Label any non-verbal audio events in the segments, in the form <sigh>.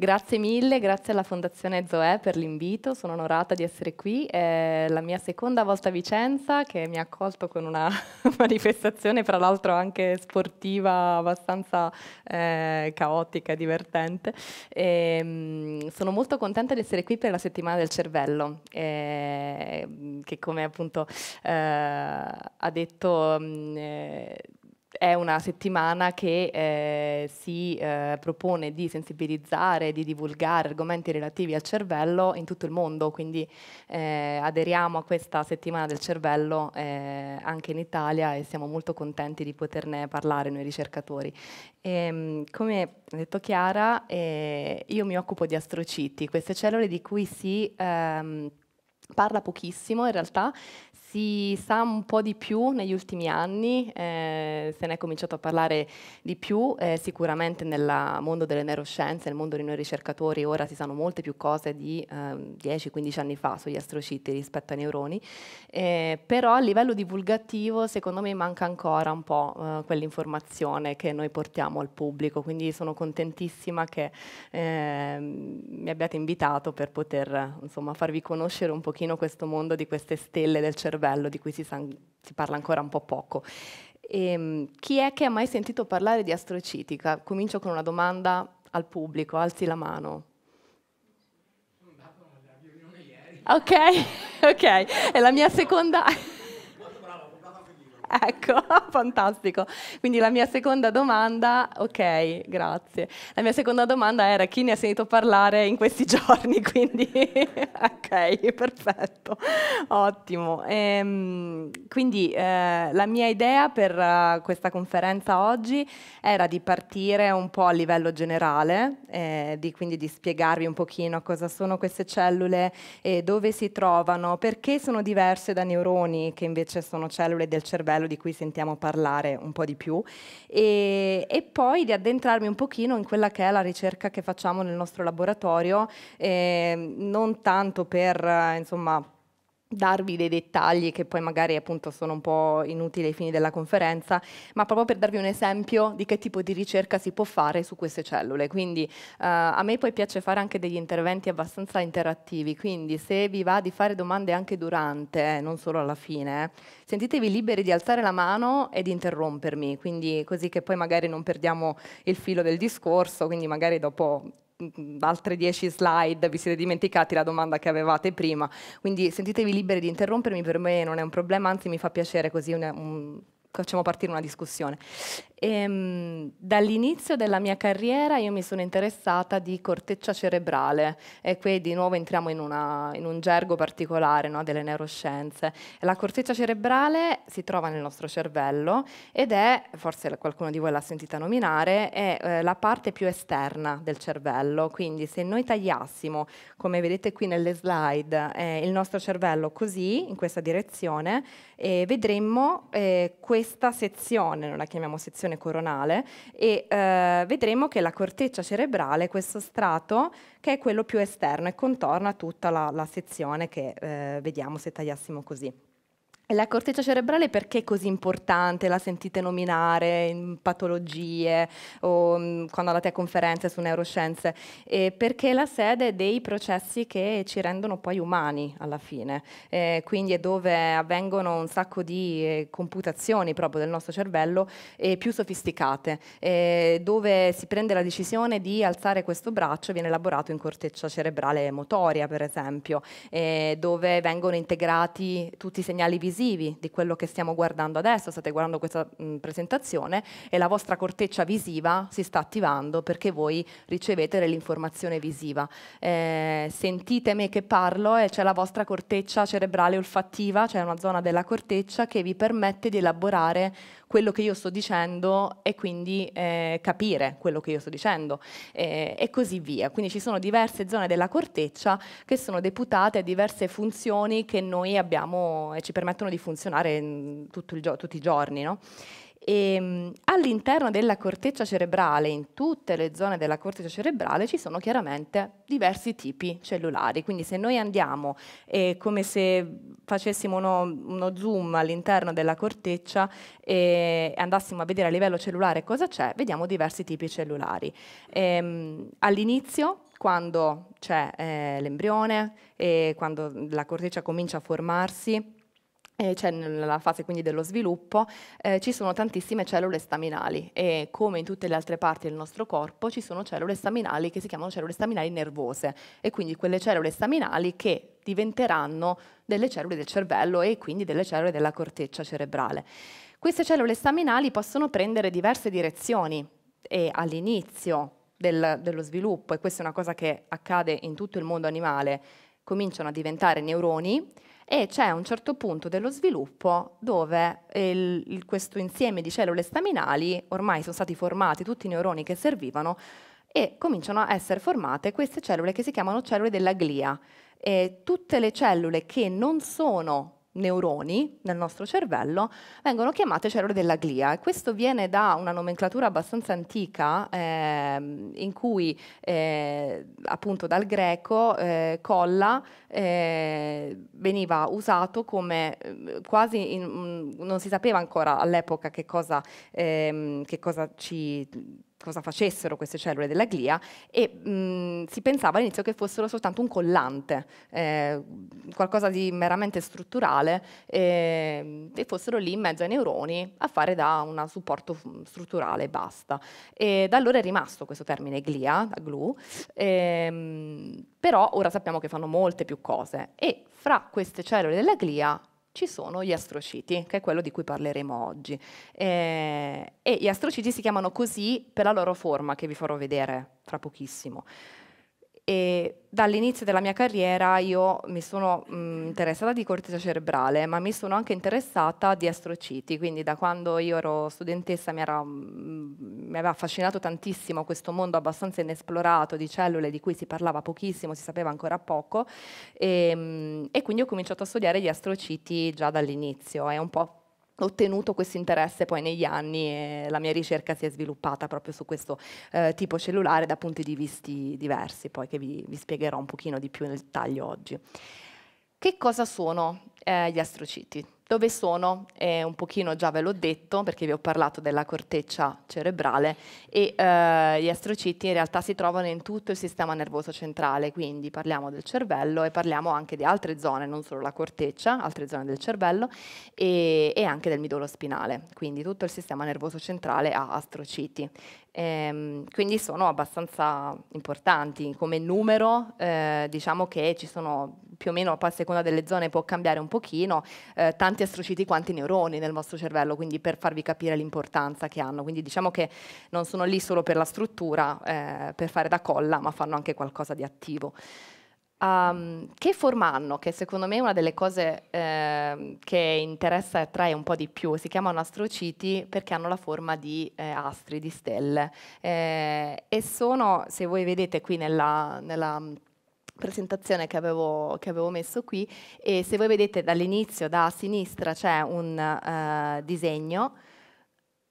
Grazie mille, grazie alla Fondazione Zoe per l'invito, sono onorata di essere qui, è la mia seconda volta a Vicenza che mi ha accolto con una <laughs> manifestazione fra l'altro anche sportiva abbastanza eh, caotica e divertente. E, ehm, mh, sono molto contenta di essere qui per la settimana del cervello, eh, che come appunto eh, ha detto... Mh, mm, eh, è una settimana che eh, si eh, propone di sensibilizzare, di divulgare argomenti relativi al cervello in tutto il mondo, quindi eh, aderiamo a questa settimana del cervello eh, anche in Italia e siamo molto contenti di poterne parlare noi ricercatori. E, ehm, come ha detto Chiara, eh, io mi occupo di astrociti, queste cellule di cui si... Ehm, parla pochissimo in realtà, si sa un po' di più negli ultimi anni, eh, se ne è cominciato a parlare di più, eh, sicuramente nel mondo delle neuroscienze, nel mondo di noi ricercatori ora si sanno molte più cose di eh, 10-15 anni fa sugli astrociti rispetto ai neuroni, eh, però a livello divulgativo secondo me manca ancora un po' eh, quell'informazione che noi portiamo al pubblico, quindi sono contentissima che ehm, mi abbiate invitato per poter insomma, farvi conoscere un pochino questo mondo di queste stelle del cervello cervello di cui si, si parla ancora un po' poco. E, ehm, chi è che ha mai sentito parlare di astrocitica? Comincio con una domanda al pubblico, alzi la mano. Ok, <laughs> ok, è la mia seconda... <laughs> ecco, <laughs> fantastico. Quindi la mia seconda domanda, ok, grazie. La mia seconda domanda era chi ne ha sentito parlare in questi <laughs> giorni, quindi ok, perfetto, ottimo. Ehm, quindi eh, la mia idea per uh, questa conferenza oggi era di partire un po' a livello generale, eh, di, quindi di spiegarvi un pochino cosa sono queste cellule e dove si trovano, perché sono diverse da neuroni che invece sono cellule del cervello bello di cui sentiamo parlare un po' di più e, e poi di addentrarmi un pochino in quella che è la ricerca che facciamo nel nostro laboratorio, eh, non tanto per eh, insomma darvi dei dettagli che poi magari appunto sono un po' inutili ai fini della conferenza, ma proprio per darvi un esempio di che tipo di ricerca si può fare su queste cellule. Quindi eh, a me poi piace fare anche degli interventi abbastanza interattivi, quindi se vi va di fare domande anche durante, eh, non solo alla fine, eh, sentitevi liberi di alzare la mano e di interrompermi, quindi così che poi magari non perdiamo il filo del discorso, quindi magari dopo Mm, altre dieci slide vi siete dimenticati la domanda che avevate prima, quindi sentitevi liberi di interrompermi, per me non è un problema, anzi mi fa piacere così un, un facciamo partire una discussione. Ehm, dall'inizio della mia carriera io mi sono interessata di corteccia cerebrale e qui di nuovo entriamo in, una, in un gergo particolare no, delle neuroscienze. La corteccia cerebrale si trova nel nostro cervello ed è, forse qualcuno di voi l'ha sentita nominare, è eh, la parte più esterna del cervello, quindi se noi tagliassimo, come vedete qui nelle slide, eh, il nostro cervello così, in questa direzione, eh, vedremmo questo eh, questa sezione, non la chiamiamo sezione coronale, e eh, vedremo che la corteccia cerebrale, questo strato, che è quello più esterno e contorna tutta la, la sezione che eh, vediamo se tagliassimo così. La corteccia cerebrale perché è così importante? La sentite nominare in patologie o mh, mm, quando andate a conferenze su neuroscienze? E perché è la sede dei processi che ci rendono poi umani alla fine. E quindi è dove avvengono un sacco di eh, computazioni proprio del nostro cervello eh, più sofisticate, e dove si prende la decisione di alzare questo braccio, viene elaborato in corteccia cerebrale motoria, per esempio, dove vengono integrati tutti i segnali visivi visivi di quello che stiamo guardando adesso, state guardando questa mh, presentazione e la vostra corteccia visiva si sta attivando perché voi ricevete dell'informazione visiva. Eh, sentite me che parlo e eh, c'è la vostra corteccia cerebrale olfattiva, cioè una zona della corteccia che vi permette di elaborare quello che io sto dicendo e quindi eh, capire quello che io sto dicendo eh, e così via. Quindi ci sono diverse zone della corteccia che sono deputate a diverse funzioni che noi abbiamo e ci permettono di funzionare mm, tutto gio- tutti i giorni. No? E, ehm, all'interno della corteccia cerebrale, in tutte le zone della corteccia cerebrale, ci sono chiaramente diversi tipi cellulari. Quindi se noi andiamo eh, come se facessimo uno, uno zoom all'interno della corteccia eh, e andassimo a vedere a livello cellulare cosa c'è, vediamo diversi tipi cellulari. E, ehm, all'inizio quando c'è eh, l'embrione, eh, quando la corteccia comincia a formarsi, cioè nella fase quindi dello sviluppo, eh, ci sono tantissime cellule staminali e come in tutte le altre parti del nostro corpo ci sono cellule staminali che si chiamano cellule staminali nervose e quindi quelle cellule staminali che diventeranno delle cellule del cervello e quindi delle cellule della corteccia cerebrale. Queste cellule staminali possono prendere diverse direzioni e all'inizio del, dello sviluppo, e questa è una cosa che accade in tutto il mondo animale, cominciano a diventare neuroni, e c'è un certo punto dello sviluppo dove il, il, questo insieme di cellule staminali, ormai sono stati formati tutti i neuroni che servivano, e cominciano a essere formate queste cellule che si chiamano cellule della glia. E tutte le cellule che non sono neuroni nel nostro cervello vengono chiamate cellule della glia e questo viene da una nomenclatura abbastanza antica eh, in cui eh, appunto dal greco eh, colla eh, veniva usato come eh, quasi in, non si sapeva ancora all'epoca che cosa, ehm, che cosa ci cosa facessero queste cellule della glia e mh, mhmm, si pensava all'inizio che fossero soltanto un collante, eh, qualcosa di meramente strutturale eh, e fossero lì in mezzo ai neuroni a fare da un supporto mhmm, strutturale e basta. da allora è rimasto questo termine glia, glue, ehm, però ora sappiamo che fanno molte più cose e fra queste cellule della glia ci sono gli astrociti, che è quello di cui parleremo oggi. Eh, e gli astrociti si chiamano così per la loro forma, che vi farò vedere fra pochissimo e dall'inizio della mia carriera io mi sono mh, mm, interessata di cortesia cerebrale, ma mi sono anche interessata di astrociti, quindi da quando io ero studentessa mi, era, mh, mm, mi aveva affascinato tantissimo questo mondo abbastanza inesplorato di cellule di cui si parlava pochissimo, si sapeva ancora poco, e, ehm, mh, e quindi ho cominciato a studiare gli astrociti già dall'inizio, è un po' ottenuto questo interesse poi negli anni e la mia ricerca si è sviluppata proprio su questo eh, tipo cellulare da punti di vista diversi, poi che vi, vi, spiegherò un pochino di più nel dettaglio oggi. Che cosa sono eh, gli astrociti? Dove sono? Eh, un pochino già ve l'ho detto perché vi ho parlato della corteccia cerebrale e eh, gli astrociti in realtà si trovano in tutto il sistema nervoso centrale, quindi parliamo del cervello e parliamo anche di altre zone, non solo la corteccia, altre zone del cervello e, e anche del midollo spinale, quindi tutto il sistema nervoso centrale ha astrociti. Ehm, quindi sono abbastanza importanti come numero, eh, diciamo che ci sono più o meno a seconda delle zone può cambiare un pochino, eh, tanti astrociti quanti neuroni nel vostro cervello, quindi per farvi capire l'importanza che hanno. Quindi diciamo che non sono lì solo per la struttura, eh, per fare da colla, ma fanno anche qualcosa di attivo. Um, che forma hanno? Che secondo me è una delle cose eh, che interessa e attrae un po' di più. Si chiamano astrociti perché hanno la forma di eh, astri, di stelle. Eh, e sono, se voi vedete qui nella, nella mm, presentazione che avevo, che avevo, messo qui, e se voi vedete dall'inizio, da sinistra, c'è un uh, disegno,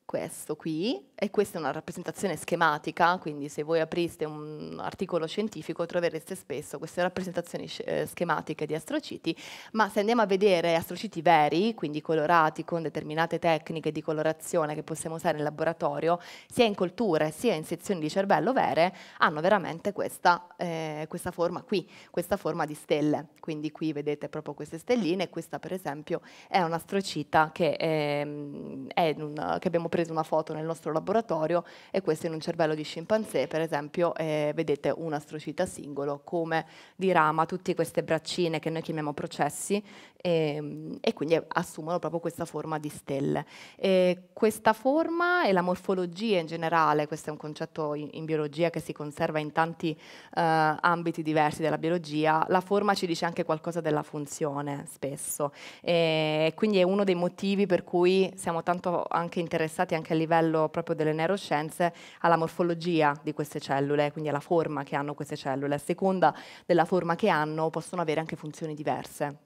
questo qui, e questa è una rappresentazione schematica, quindi se voi apriste un articolo scientifico trovereste spesso queste rappresentazioni eh, schematiche di astrociti, ma se andiamo a vedere astrociti veri, quindi colorati con determinate tecniche di colorazione che possiamo usare in laboratorio, sia in colture sia in sezioni di cervello vere, hanno veramente questa, eh, questa forma qui, questa forma di stelle. Quindi qui vedete proprio queste stelline, questa per esempio è un astrocita che, eh, che abbiamo preso una foto nel nostro laboratorio laboratorio e questo in un cervello di scimpanzé, per esempio eh, vedete un astrocita singolo come dirama tutte queste braccine che noi chiamiamo processi eh, e quindi assumono proprio questa forma di stelle. E questa forma e la morfologia in generale, questo è un concetto in, in biologia che si conserva in tanti eh, ambiti diversi della biologia, la forma ci dice anche qualcosa della funzione spesso e quindi è uno dei motivi per cui siamo tanto anche interessati anche a livello proprio delle neuroscienze alla morfologia di queste cellule, quindi alla forma che hanno queste cellule. A seconda della forma che hanno possono avere anche funzioni diverse.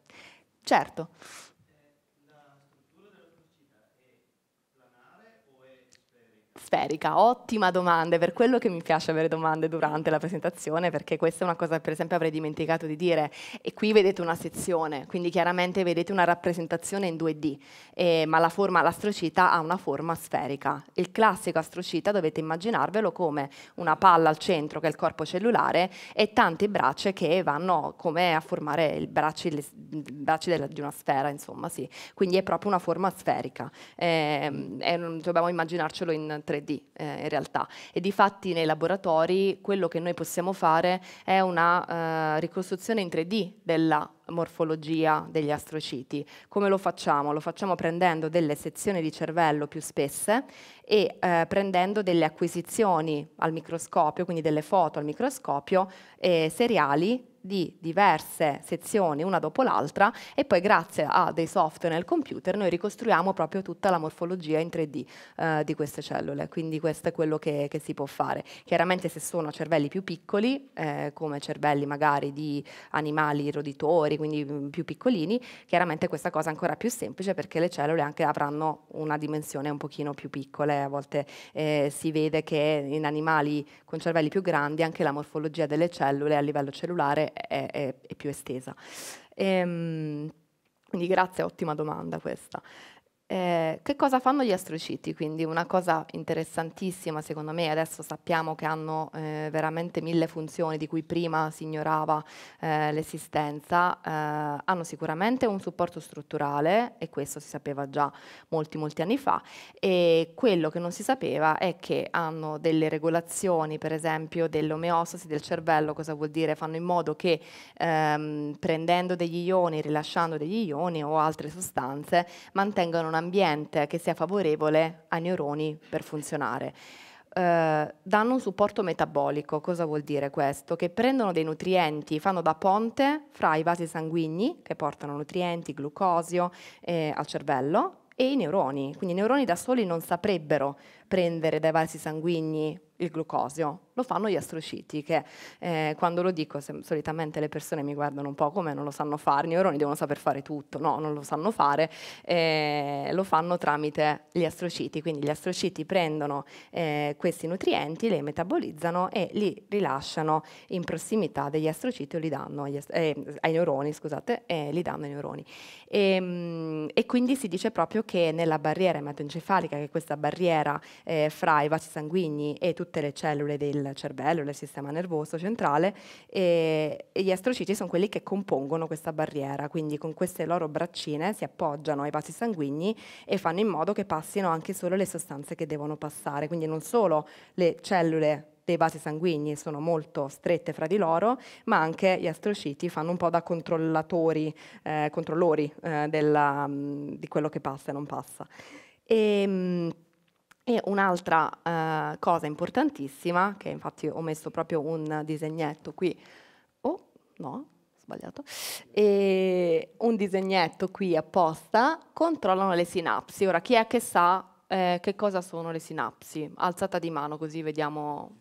Certo. sferica. Ottima domanda, è per quello che mi piace avere domande durante la presentazione, perché questa è una cosa che per esempio avrei dimenticato di dire. E qui vedete una sezione, quindi chiaramente vedete una rappresentazione in 2D, eh, ma la forma, l'astrocita ha una forma sferica. Il classico astrocita dovete immaginarvelo come una palla al centro che è il corpo cellulare e tante braccia che vanno come a formare i bracci, di una sfera, insomma, sì. Quindi è proprio una forma sferica. Eh, è, dobbiamo immaginarcelo in 3D 3D eh, in realtà e di fatti nei laboratori quello che noi possiamo fare è una eh, ricostruzione in 3D della morfologia degli astrociti. Come lo facciamo? Lo facciamo prendendo delle sezioni di cervello più spesse e eh, prendendo delle acquisizioni al microscopio, quindi delle foto al microscopio eh, seriali di diverse sezioni una dopo l'altra e poi grazie a dei software nel computer noi ricostruiamo proprio tutta la morfologia in 3D eh, di queste cellule, quindi questo è quello che, che, si può fare. Chiaramente se sono cervelli più piccoli, eh, come cervelli magari di animali roditori, quindi mm, più piccolini, chiaramente questa cosa è ancora più semplice perché le cellule anche avranno una dimensione un pochino più piccola, a volte eh, si vede che in animali con cervelli più grandi anche la morfologia delle cellule a livello cellulare è, è, è più estesa. E, ehm, quindi grazie, ottima domanda questa. Eh, che cosa fanno gli astrociti? Quindi una cosa interessantissima secondo me, adesso sappiamo che hanno eh, veramente mille funzioni di cui prima si ignorava eh, l'esistenza, eh, hanno sicuramente un supporto strutturale e questo si sapeva già molti molti anni fa e quello che non si sapeva è che hanno delle regolazioni per esempio dell'omeostasis del cervello, cosa vuol dire? Fanno in modo che ehm, prendendo degli ioni, rilasciando degli ioni o altre sostanze mantengano un ambiente che sia favorevole ai neuroni per funzionare. Eh, danno un supporto metabolico, cosa vuol dire questo? Che prendono dei nutrienti, fanno da ponte fra i vasi sanguigni che portano nutrienti, glucosio eh, al cervello e i neuroni. Quindi i neuroni da soli non saprebbero prendere dai vasi sanguigni il glucosio, lo fanno gli astrociti che eh, quando lo dico se, solitamente le persone mi guardano un po' come non lo sanno fare, i neuroni devono saper fare tutto, no, non lo sanno fare, eh, lo fanno tramite gli astrociti, quindi gli astrociti prendono eh, questi nutrienti, li metabolizzano e li rilasciano in prossimità degli astrociti o li danno agli, eh, ai neuroni, scusate, e li danno ai neuroni. E, ehm, mh, e, quindi si dice proprio che nella barriera ematoencefalica, che è questa barriera eh, fra i vasi sanguigni e tutte le cellule del cervello, del sistema nervoso centrale e, e gli astrociti sono quelli che compongono questa barriera, quindi con queste loro braccine si appoggiano ai vasi sanguigni e fanno in modo che passino anche solo le sostanze che devono passare, quindi non solo le cellule dei vasi sanguigni sono molto strette fra di loro, ma anche gli astrociti fanno un po' da controllatori, eh, controllori eh, della, mm, di quello che passa e non passa. E, ehm, e un'altra eh, cosa importantissima, che infatti ho messo proprio un disegnetto qui, oh no, sbagliato, e un disegnetto qui apposta, controllano le sinapsi. Ora, chi è che sa eh, che cosa sono le sinapsi? Alzata di mano così vediamo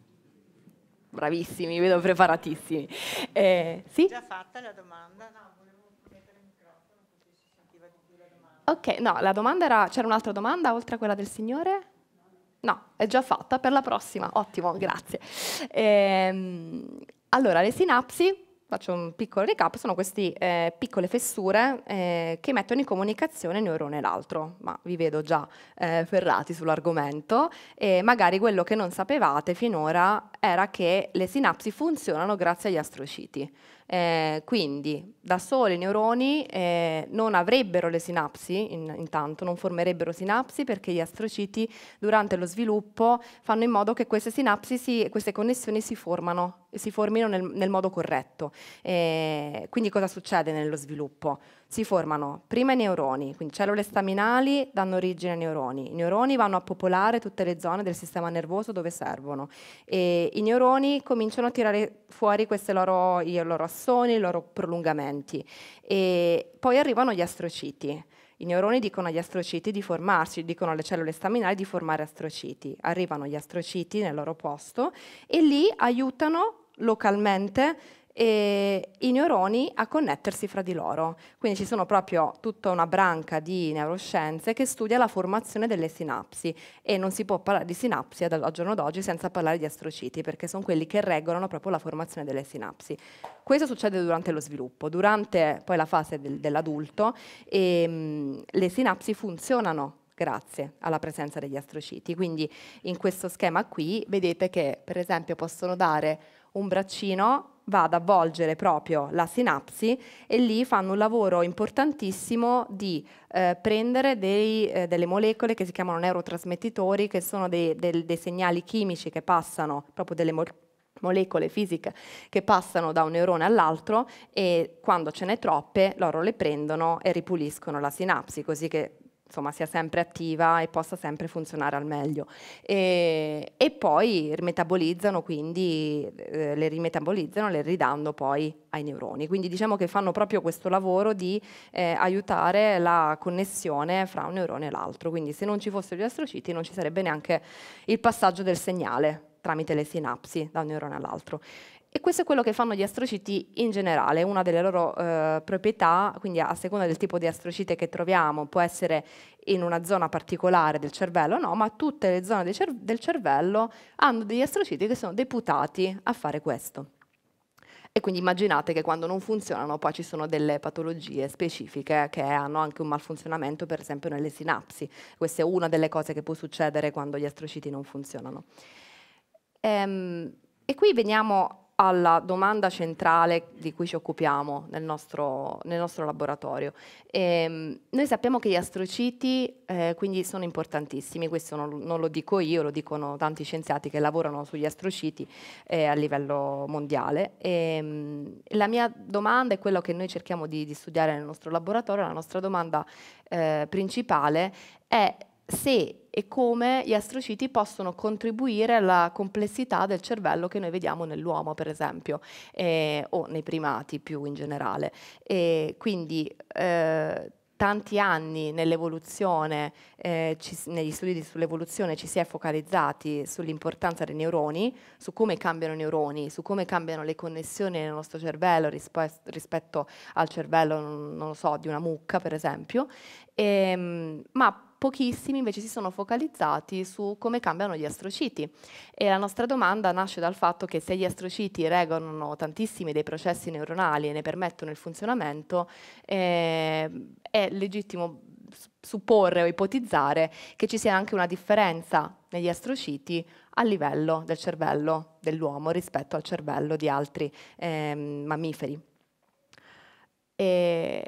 bravissimi, vedo preparatissimi. Eh, sì? Già fatta la domanda? No, volevo mettere il microfono così si sentiva di più la domanda. Ok, no, la domanda era, c'era un'altra domanda oltre a quella del signore? No, è già fatta per la prossima. Ottimo, grazie. Ehm, allora, le sinapsi, faccio un piccolo recap, sono queste eh, piccole fessure eh, che mettono in comunicazione il neurone e l'altro, ma vi vedo già eh, ferrati sull'argomento e magari quello che non sapevate finora era che le sinapsi funzionano grazie agli astrociti. Eh, quindi da soli i neuroni eh, non avrebbero le sinapsi, in, intanto non formerebbero sinapsi perché gli astrociti durante lo sviluppo fanno in modo che queste sinapsi, si, queste connessioni si, formano, si formino nel, nel modo corretto. Eh, quindi cosa succede nello sviluppo? si formano prima i neuroni, quindi cellule staminali danno origine ai neuroni. I neuroni vanno a popolare tutte le zone del sistema nervoso dove servono e i neuroni cominciano a tirare fuori loro, i loro assoni, i loro prolungamenti e poi arrivano gli astrociti. I neuroni dicono agli astrociti di formarsi, dicono alle cellule staminali di formare astrociti. Arrivano gli astrociti nel loro posto e lì aiutano localmente e i neuroni a connettersi fra di loro. Quindi ci sono proprio tutta una branca di neuroscienze che studia la formazione delle sinapsi e non si può parlare di sinapsi al giorno d'oggi senza parlare di astrociti perché sono quelli che regolano proprio la formazione delle sinapsi. Questo succede durante lo sviluppo, durante poi la fase del, dell'adulto ehm, le sinapsi funzionano grazie alla presenza degli astrociti. Quindi in questo schema qui vedete che per esempio possono dare un braccino va ad avvolgere proprio la sinapsi e lì fanno un lavoro importantissimo di eh, prendere dei, eh, delle molecole che si chiamano neurotrasmettitori, che sono dei, dei, dei segnali chimici che passano, proprio delle mo molecole fisiche che passano da un neurone all'altro e quando ce n'è troppe loro le prendono e ripuliscono la sinapsi, così che insomma, sia sempre attiva e possa sempre funzionare al meglio. E, e poi metabolizzano, quindi eh, le rimetabolizzano, le ridando poi ai neuroni. Quindi diciamo che fanno proprio questo lavoro di eh, aiutare la connessione fra un neurone e l'altro. Quindi se non ci fossero gli astrociti non ci sarebbe neanche il passaggio del segnale tramite le sinapsi da un neurone all'altro. E questo è quello che fanno gli astrociti in generale, una delle loro eh, proprietà, quindi a seconda del tipo di astrocite che troviamo, può essere in una zona particolare del cervello o no, ma tutte le zone de cer del cervello hanno degli astrociti che sono deputati a fare questo. E quindi immaginate che quando non funzionano poi ci sono delle patologie specifiche che hanno anche un malfunzionamento, per esempio nelle sinapsi. Questa è una delle cose che può succedere quando gli astrociti non funzionano. Ehm, e qui veniamo alla domanda centrale di cui ci occupiamo nel nostro, nel nostro laboratorio. E, ehm, noi sappiamo che gli astrociti eh, quindi sono importantissimi, questo non, non, lo dico io, lo dicono tanti scienziati che lavorano sugli astrociti eh, a livello mondiale. E, ehm, la mia domanda è quello che noi cerchiamo di, di studiare nel nostro laboratorio, la nostra domanda eh, principale è se e come gli astrociti possono contribuire alla complessità del cervello che noi vediamo nell'uomo, per esempio, eh, o nei primati più in generale. E quindi eh, tanti anni nell'evoluzione, eh, negli studi sull'evoluzione ci si è focalizzati sull'importanza dei neuroni, su come cambiano i neuroni, su come cambiano le connessioni nel nostro cervello rispe rispetto al cervello, non lo so, di una mucca per esempio, e, ehm, ma pochissimi invece si sono focalizzati su come cambiano gli astrociti e la nostra domanda nasce dal fatto che se gli astrociti regolano tantissimi dei processi neuronali e ne permettono il funzionamento, eh, è legittimo supporre o ipotizzare che ci sia anche una differenza negli astrociti a livello del cervello dell'uomo rispetto al cervello di altri eh, mammiferi. E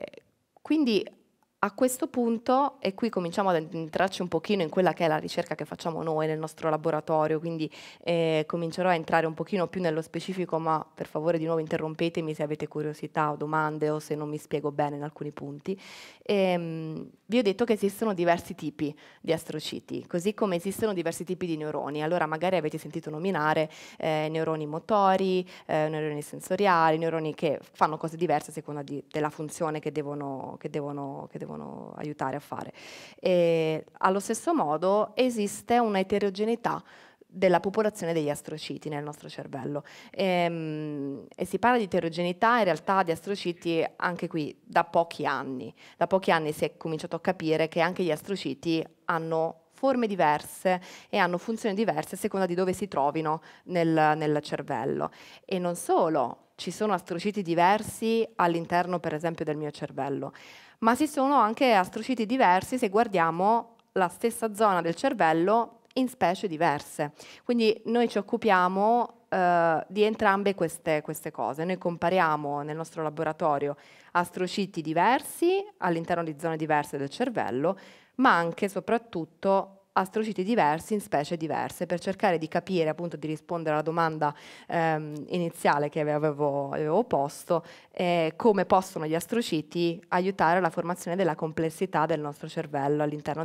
quindi a questo punto, e qui cominciamo ad entrarci un pochino in quella che è la ricerca che facciamo noi nel nostro laboratorio, quindi eh, comincerò a entrare un pochino più nello specifico, ma per favore di nuovo interrompetemi se avete curiosità o domande o se non mi spiego bene in alcuni punti. Ehm, vi ho detto che esistono diversi tipi di astrociti, così come esistono diversi tipi di neuroni. Allora magari avete sentito nominare eh, neuroni motori, eh, neuroni sensoriali, neuroni che fanno cose diverse a seconda di, della funzione che devono, che devono, che devono devono aiutare a fare. E, allo stesso modo esiste una eterogeneità della popolazione degli astrociti nel nostro cervello. E, ehm, e, si parla di eterogeneità in realtà di astrociti anche qui da pochi anni. Da pochi anni si è cominciato a capire che anche gli astrociti hanno forme diverse e hanno funzioni diverse a seconda di dove si trovino nel, nel cervello. E non solo, ci sono astrociti diversi all'interno per esempio del mio cervello, ma si sono anche astrociti diversi se guardiamo la stessa zona del cervello in specie diverse. Quindi noi ci occupiamo eh, di entrambe queste, queste, cose. Noi compariamo nel nostro laboratorio astrociti diversi all'interno di zone diverse del cervello, ma anche e soprattutto astrociti diversi in specie diverse per cercare di capire, appunto di rispondere alla domanda ehm, iniziale che avevo, avevo posto, eh, come possono gli astrociti aiutare la formazione della complessità del nostro cervello all'interno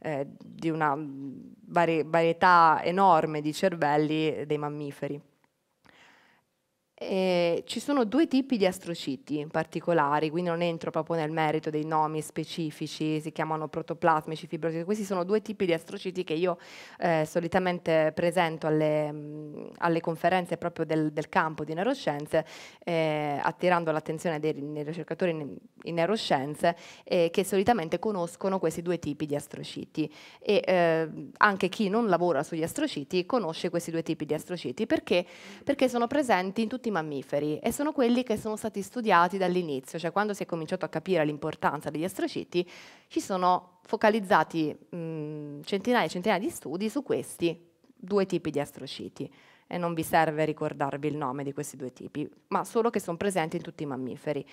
eh, di una varietà enorme di cervelli dei mammiferi. Eh, ci sono due tipi di astrociti in particolare, quindi non entro proprio nel merito dei nomi specifici, si chiamano protoplasmici, fibrosi, questi sono due tipi di astrociti che io eh, solitamente presento alle, mh, mm, alle conferenze proprio del, del, campo di neuroscienze, eh, attirando l'attenzione dei, dei, ricercatori in, in neuroscienze eh, che solitamente conoscono questi due tipi di astrociti e eh, anche chi non lavora sugli astrociti conosce questi due tipi di astrociti perché, perché sono presenti in tutti tutti i mammiferi e sono quelli che sono stati studiati dall'inizio, cioè quando si è cominciato a capire l'importanza degli astrociti, ci sono focalizzati mh, centinaia e centinaia di studi su questi due tipi di astrociti e non vi serve ricordarvi il nome di questi due tipi, ma solo che sono presenti in tutti i mammiferi.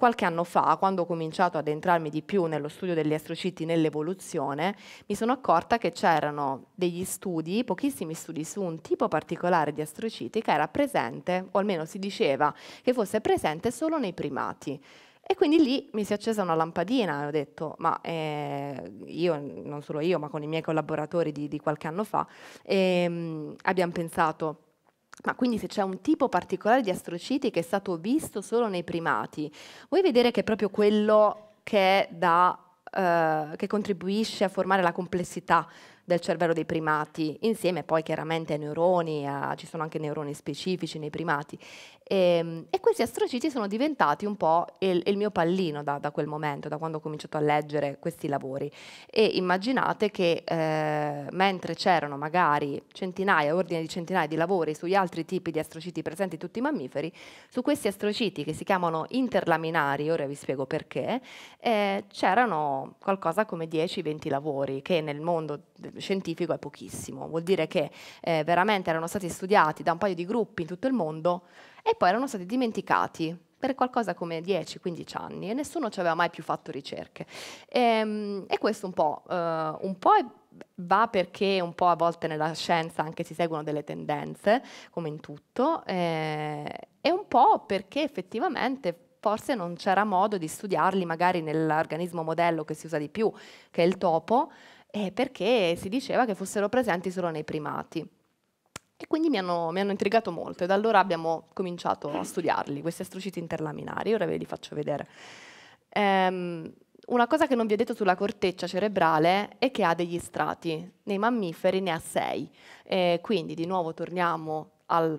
Qualche anno fa, quando ho cominciato ad entrarmi di più nello studio degli astrociti nell'evoluzione, mi sono accorta che c'erano degli studi, pochissimi studi su un tipo particolare di astrociti che era presente, o almeno si diceva che fosse presente solo nei primati. E quindi lì mi si è accesa una lampadina e ho detto, ma eh, io, non solo io, ma con i miei collaboratori di, di qualche anno fa, ehm, abbiamo pensato ma quindi se c'è un tipo particolare di astrociti che è stato visto solo nei primati, vuoi vedere che è proprio quello che, da, eh, che contribuisce a formare la complessità del cervello dei primati, insieme poi chiaramente ai neuroni, a, ci sono anche neuroni specifici nei primati. E, ehm, e questi astrociti sono diventati un po' il, il mio pallino da, da, quel momento, da quando ho cominciato a leggere questi lavori. E immaginate che eh, mentre c'erano magari centinaia, ordine di centinaia di lavori sugli altri tipi di astrociti presenti in tutti i mammiferi, su questi astrociti che si chiamano interlaminari, ora vi spiego perché, eh, c'erano qualcosa come 10-20 lavori che nel mondo scientifico è pochissimo, vuol dire che eh, veramente erano stati studiati da un paio di gruppi in tutto il mondo e poi erano stati dimenticati per qualcosa come 10-15 anni e nessuno ci aveva mai più fatto ricerche. E, ehm, e questo un po', eh, un po' va perché un po' a volte nella scienza anche si seguono delle tendenze, come in tutto, eh, e un po' perché effettivamente forse non c'era modo di studiarli magari nell'organismo modello che si usa di più, che è il topo, eh, perché si diceva che fossero presenti solo nei primati. E quindi mi hanno, mi hanno, intrigato molto e da allora abbiamo cominciato a studiarli, questi astrociti interlaminari, ora ve li faccio vedere. Ehm, una cosa che non vi ho detto sulla corteccia cerebrale è che ha degli strati, nei mammiferi ne ha sei, e eh, quindi di nuovo torniamo al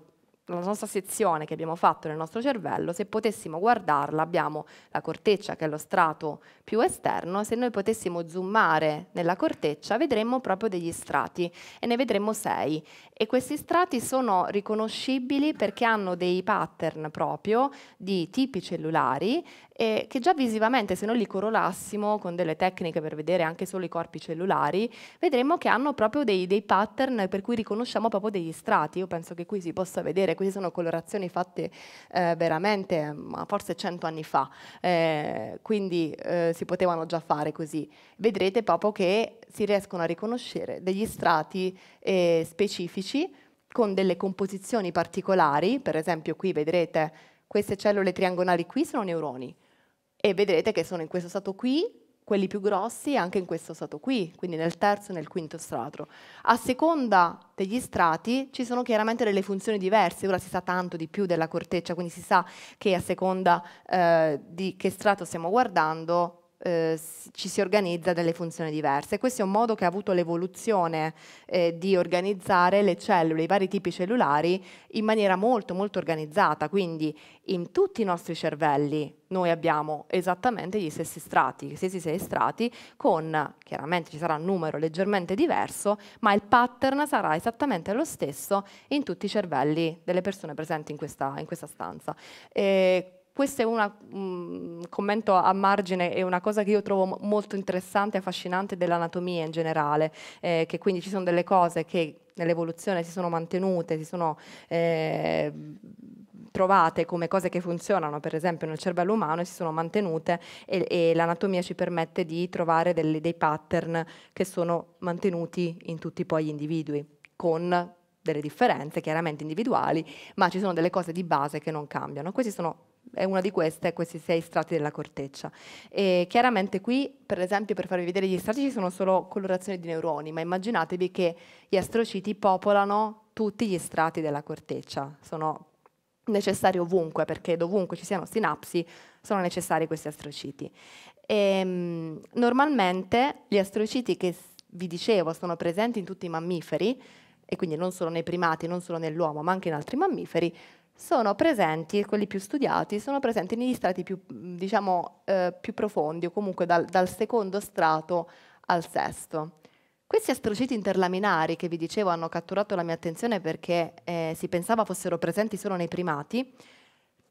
la nostra sezione che abbiamo fatto nel nostro cervello, se potessimo guardarla, abbiamo la corteccia che è lo strato più esterno, se noi potessimo zoomare nella corteccia vedremmo proprio degli strati e ne vedremmo sei e questi strati sono riconoscibili perché hanno dei pattern proprio di tipi cellulari e che già visivamente se noi li corolassimo con delle tecniche per vedere anche solo i corpi cellulari, vedremmo che hanno proprio dei, dei pattern per cui riconosciamo proprio degli strati. Io penso che qui si possa vedere queste sono colorazioni fatte eh, veramente forse cento anni fa, eh, quindi eh, si potevano già fare così. Vedrete proprio che si riescono a riconoscere degli strati eh, specifici con delle composizioni particolari, per esempio qui vedrete queste cellule triangolari qui sono neuroni e vedrete che sono in questo stato qui quelli più grossi anche in questo stato qui, quindi nel terzo e nel quinto strato. A seconda degli strati ci sono chiaramente delle funzioni diverse, ora si sa tanto di più della corteccia, quindi si sa che a seconda eh, di che strato stiamo guardando eh, ci si organizza delle funzioni diverse. Questo è un modo che ha avuto l'evoluzione eh, di organizzare le cellule, i vari tipi cellulari, in maniera molto molto organizzata. Quindi in tutti i nostri cervelli noi abbiamo esattamente gli stessi strati, gli stessi sei strati, con chiaramente ci sarà un numero leggermente diverso, ma il pattern sarà esattamente lo stesso in tutti i cervelli delle persone presenti in questa, in questa stanza. E eh, questo è un mm, commento a margine, e una cosa che io trovo molto interessante e affascinante dell'anatomia in generale, eh, che quindi ci sono delle cose che nell'evoluzione si sono mantenute, si sono eh, trovate come cose che funzionano, per esempio nel cervello umano, e si sono mantenute e, e l'anatomia ci permette di trovare delle, dei pattern che sono mantenuti in tutti poi gli individui, con delle differenze chiaramente individuali, ma ci sono delle cose di base che non cambiano. Questi sono è una di queste, questi sei strati della corteccia. E chiaramente qui, per esempio, per farvi vedere gli strati ci sono solo colorazioni di neuroni, ma immaginatevi che gli astrociti popolano tutti gli strati della corteccia, sono necessari ovunque, perché dovunque ci siano sinapsi sono necessari questi astrociti. E, ehm, normalmente gli astrociti che vi dicevo sono presenti in tutti i mammiferi, e quindi non solo nei primati, non solo nell'uomo, ma anche in altri mammiferi, sono presenti, quelli più studiati, sono presenti negli strati più, diciamo, eh, più profondi, o comunque dal, dal secondo strato al sesto. Questi astrociti interlaminari che vi dicevo hanno catturato la mia attenzione perché eh, si pensava fossero presenti solo nei primati,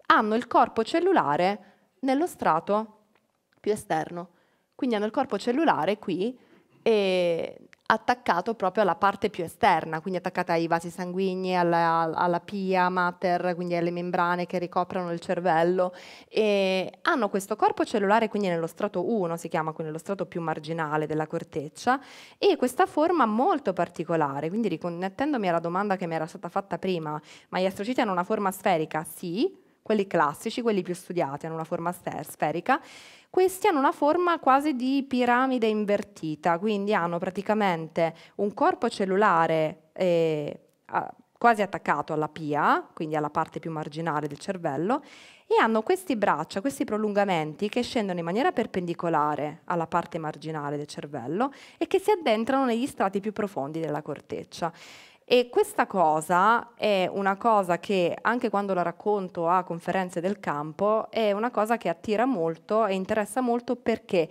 hanno il corpo cellulare nello strato più esterno. Quindi hanno il corpo cellulare qui e attaccato proprio alla parte più esterna, quindi attaccata ai vasi sanguigni, alla, alla pia mater, quindi alle membrane che ricoprono il cervello e hanno questo corpo cellulare quindi nello strato 1, si chiama quindi lo strato più marginale della corteccia e questa forma molto particolare, quindi riconnettendomi alla domanda che mi era stata fatta prima, ma gli astrociti hanno una forma sferica? Sì, quelli classici, quelli più studiati, hanno una forma sferica, questi hanno una forma quasi di piramide invertita, quindi hanno praticamente un corpo cellulare eh, quasi attaccato alla pia, quindi alla parte più marginale del cervello, e hanno questi braccia, questi prolungamenti che scendono in maniera perpendicolare alla parte marginale del cervello e che si addentrano negli strati più profondi della corteccia. E questa cosa è una cosa che, anche quando la racconto a conferenze del campo, è una cosa che attira molto e interessa molto perché?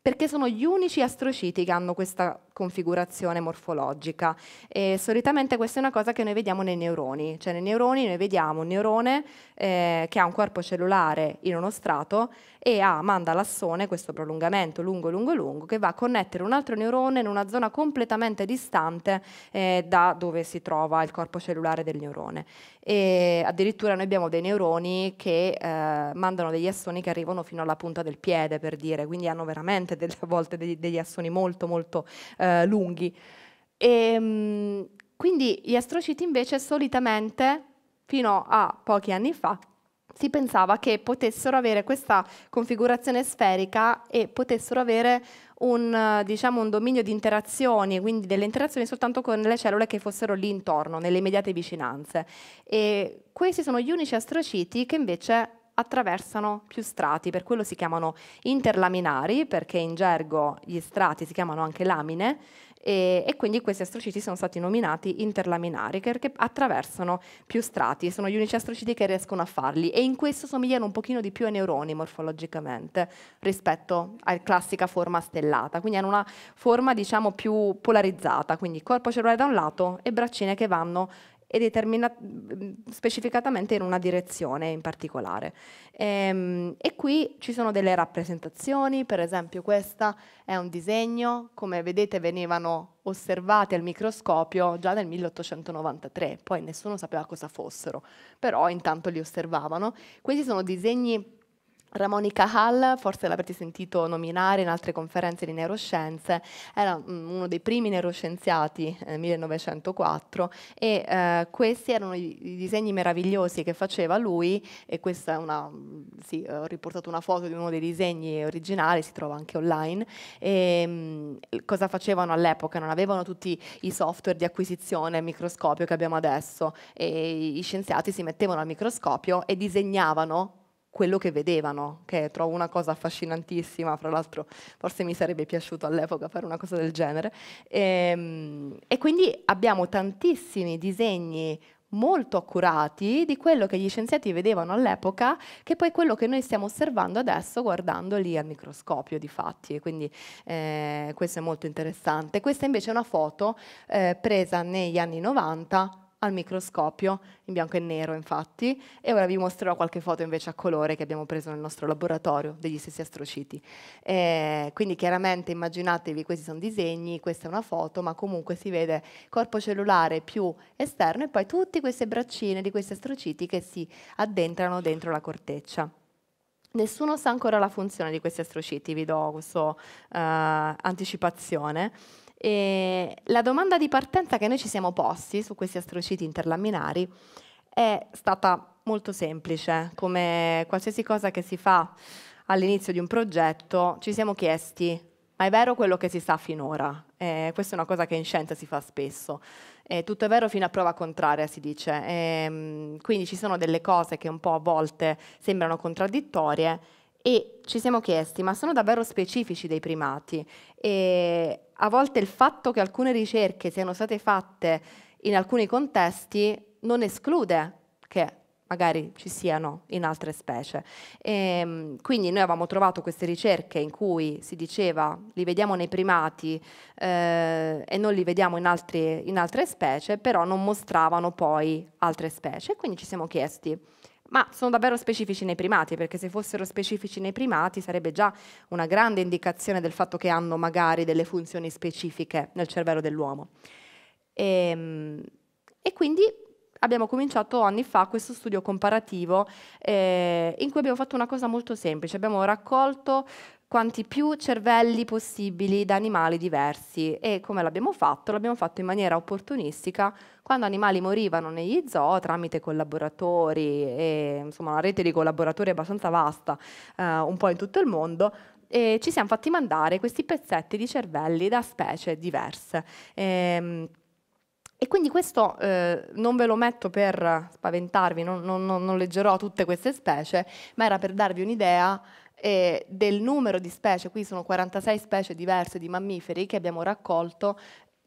Perché sono gli unici astrociti che hanno questa configurazione morfologica. E solitamente questa è una cosa che noi vediamo nei neuroni, cioè nei neuroni noi vediamo un neurone eh, che ha un corpo cellulare in uno strato e ha, manda l'assone, questo prolungamento lungo, lungo, lungo, che va a connettere un altro neurone in una zona completamente distante eh, da dove si trova il corpo cellulare del neurone. E addirittura noi abbiamo dei neuroni che eh, mandano degli assoni che arrivano fino alla punta del piede, per dire, quindi hanno veramente delle, a volte degli, degli assoni molto, molto eh, eh, lunghi. E, ehm, quindi gli astrociti invece solitamente, fino a pochi anni fa, si pensava che potessero avere questa configurazione sferica e potessero avere un, eh, diciamo, un dominio di interazioni, quindi delle interazioni soltanto con le cellule che fossero lì intorno, nelle immediate vicinanze. E questi sono gli unici astrociti che invece attraversano più strati, per quello si chiamano interlaminari, perché in gergo gli strati si chiamano anche lamine, e, e, quindi questi astrociti sono stati nominati interlaminari perché attraversano più strati, sono gli unici astrociti che riescono a farli e in questo somigliano un pochino di più ai neuroni morfologicamente rispetto alla classica forma stellata, quindi hanno una forma diciamo più polarizzata, quindi corpo cellulare da un lato e braccine che vanno e mm, specificatamente in una direzione in particolare. E, ehm, e, qui ci sono delle rappresentazioni, per esempio questa è un disegno, come vedete venivano osservate al microscopio già nel 1893, poi nessuno sapeva cosa fossero, però intanto li osservavano. Questi sono disegni Ramoni Cajal, forse l'avrete sentito nominare in altre conferenze di neuroscienze, era mm, uno dei primi neuroscienziati nel eh, 1904 e eh, questi erano i, i, disegni meravigliosi che faceva lui e questa è una, mm, sì, ho riportato una foto di uno dei disegni originali, si trova anche online, e, mh, mm, cosa facevano all'epoca? Non avevano tutti i software di acquisizione al microscopio che abbiamo adesso e i scienziati si mettevano al microscopio e disegnavano quello che vedevano, che trovo una cosa affascinantissima, fra l'altro forse mi sarebbe piaciuto all'epoca fare una cosa del genere. E, ehm, e quindi abbiamo tantissimi disegni molto accurati di quello che gli scienziati vedevano all'epoca, che poi è quello che noi stiamo osservando adesso guardandoli al microscopio di fatti, e quindi eh, questo è molto interessante. Questa invece è una foto eh, presa negli anni 90 al microscopio, in bianco e nero infatti, e ora vi mostrerò qualche foto invece a colore che abbiamo preso nel nostro laboratorio degli stessi astrociti. Eh, quindi chiaramente immaginatevi, questi sono disegni, questa è una foto, ma comunque si vede corpo cellulare più esterno e poi tutte queste braccine di questi astrociti che si addentrano dentro la corteccia. Nessuno sa ancora la funzione di questi astrociti, vi do questa uh, eh, anticipazione e la domanda di partenza che noi ci siamo posti su questi astrociti interlamminari è stata molto semplice, come qualsiasi cosa che si fa all'inizio di un progetto, ci siamo chiesti ma è vero quello che si sa finora? Eh, questa è una cosa che in scienza si fa spesso. Eh, tutto è vero fino a prova contraria, si dice. Eh, quindi ci sono delle cose che un po' a volte sembrano contraddittorie e ci siamo chiesti, ma sono davvero specifici dei primati? E a volte il fatto che alcune ricerche siano state fatte in alcuni contesti non esclude che magari ci siano in altre specie. E, ehm, quindi noi avevamo trovato queste ricerche in cui si diceva li vediamo nei primati eh, e non li vediamo in, altri, in altre specie, però non mostravano poi altre specie. quindi ci siamo chiesti, ma sono davvero specifici nei primati, perché se fossero specifici nei primati sarebbe già una grande indicazione del fatto che hanno magari delle funzioni specifiche nel cervello dell'uomo. E, ehm, e, quindi abbiamo cominciato anni fa questo studio comparativo eh, in cui abbiamo fatto una cosa molto semplice, abbiamo raccolto quanti più cervelli possibili da animali diversi e come l'abbiamo fatto? L'abbiamo fatto in maniera opportunistica quando animali morivano negli zoo tramite collaboratori e insomma una rete di collaboratori abbastanza vasta eh, un po' in tutto il mondo e ci siamo fatti mandare questi pezzetti di cervelli da specie diverse. E, ehm, e quindi questo eh, non ve lo metto per spaventarvi, non, non, non leggerò tutte queste specie, ma era per darvi un'idea eh, del numero di specie, qui sono 46 specie diverse di mammiferi che abbiamo raccolto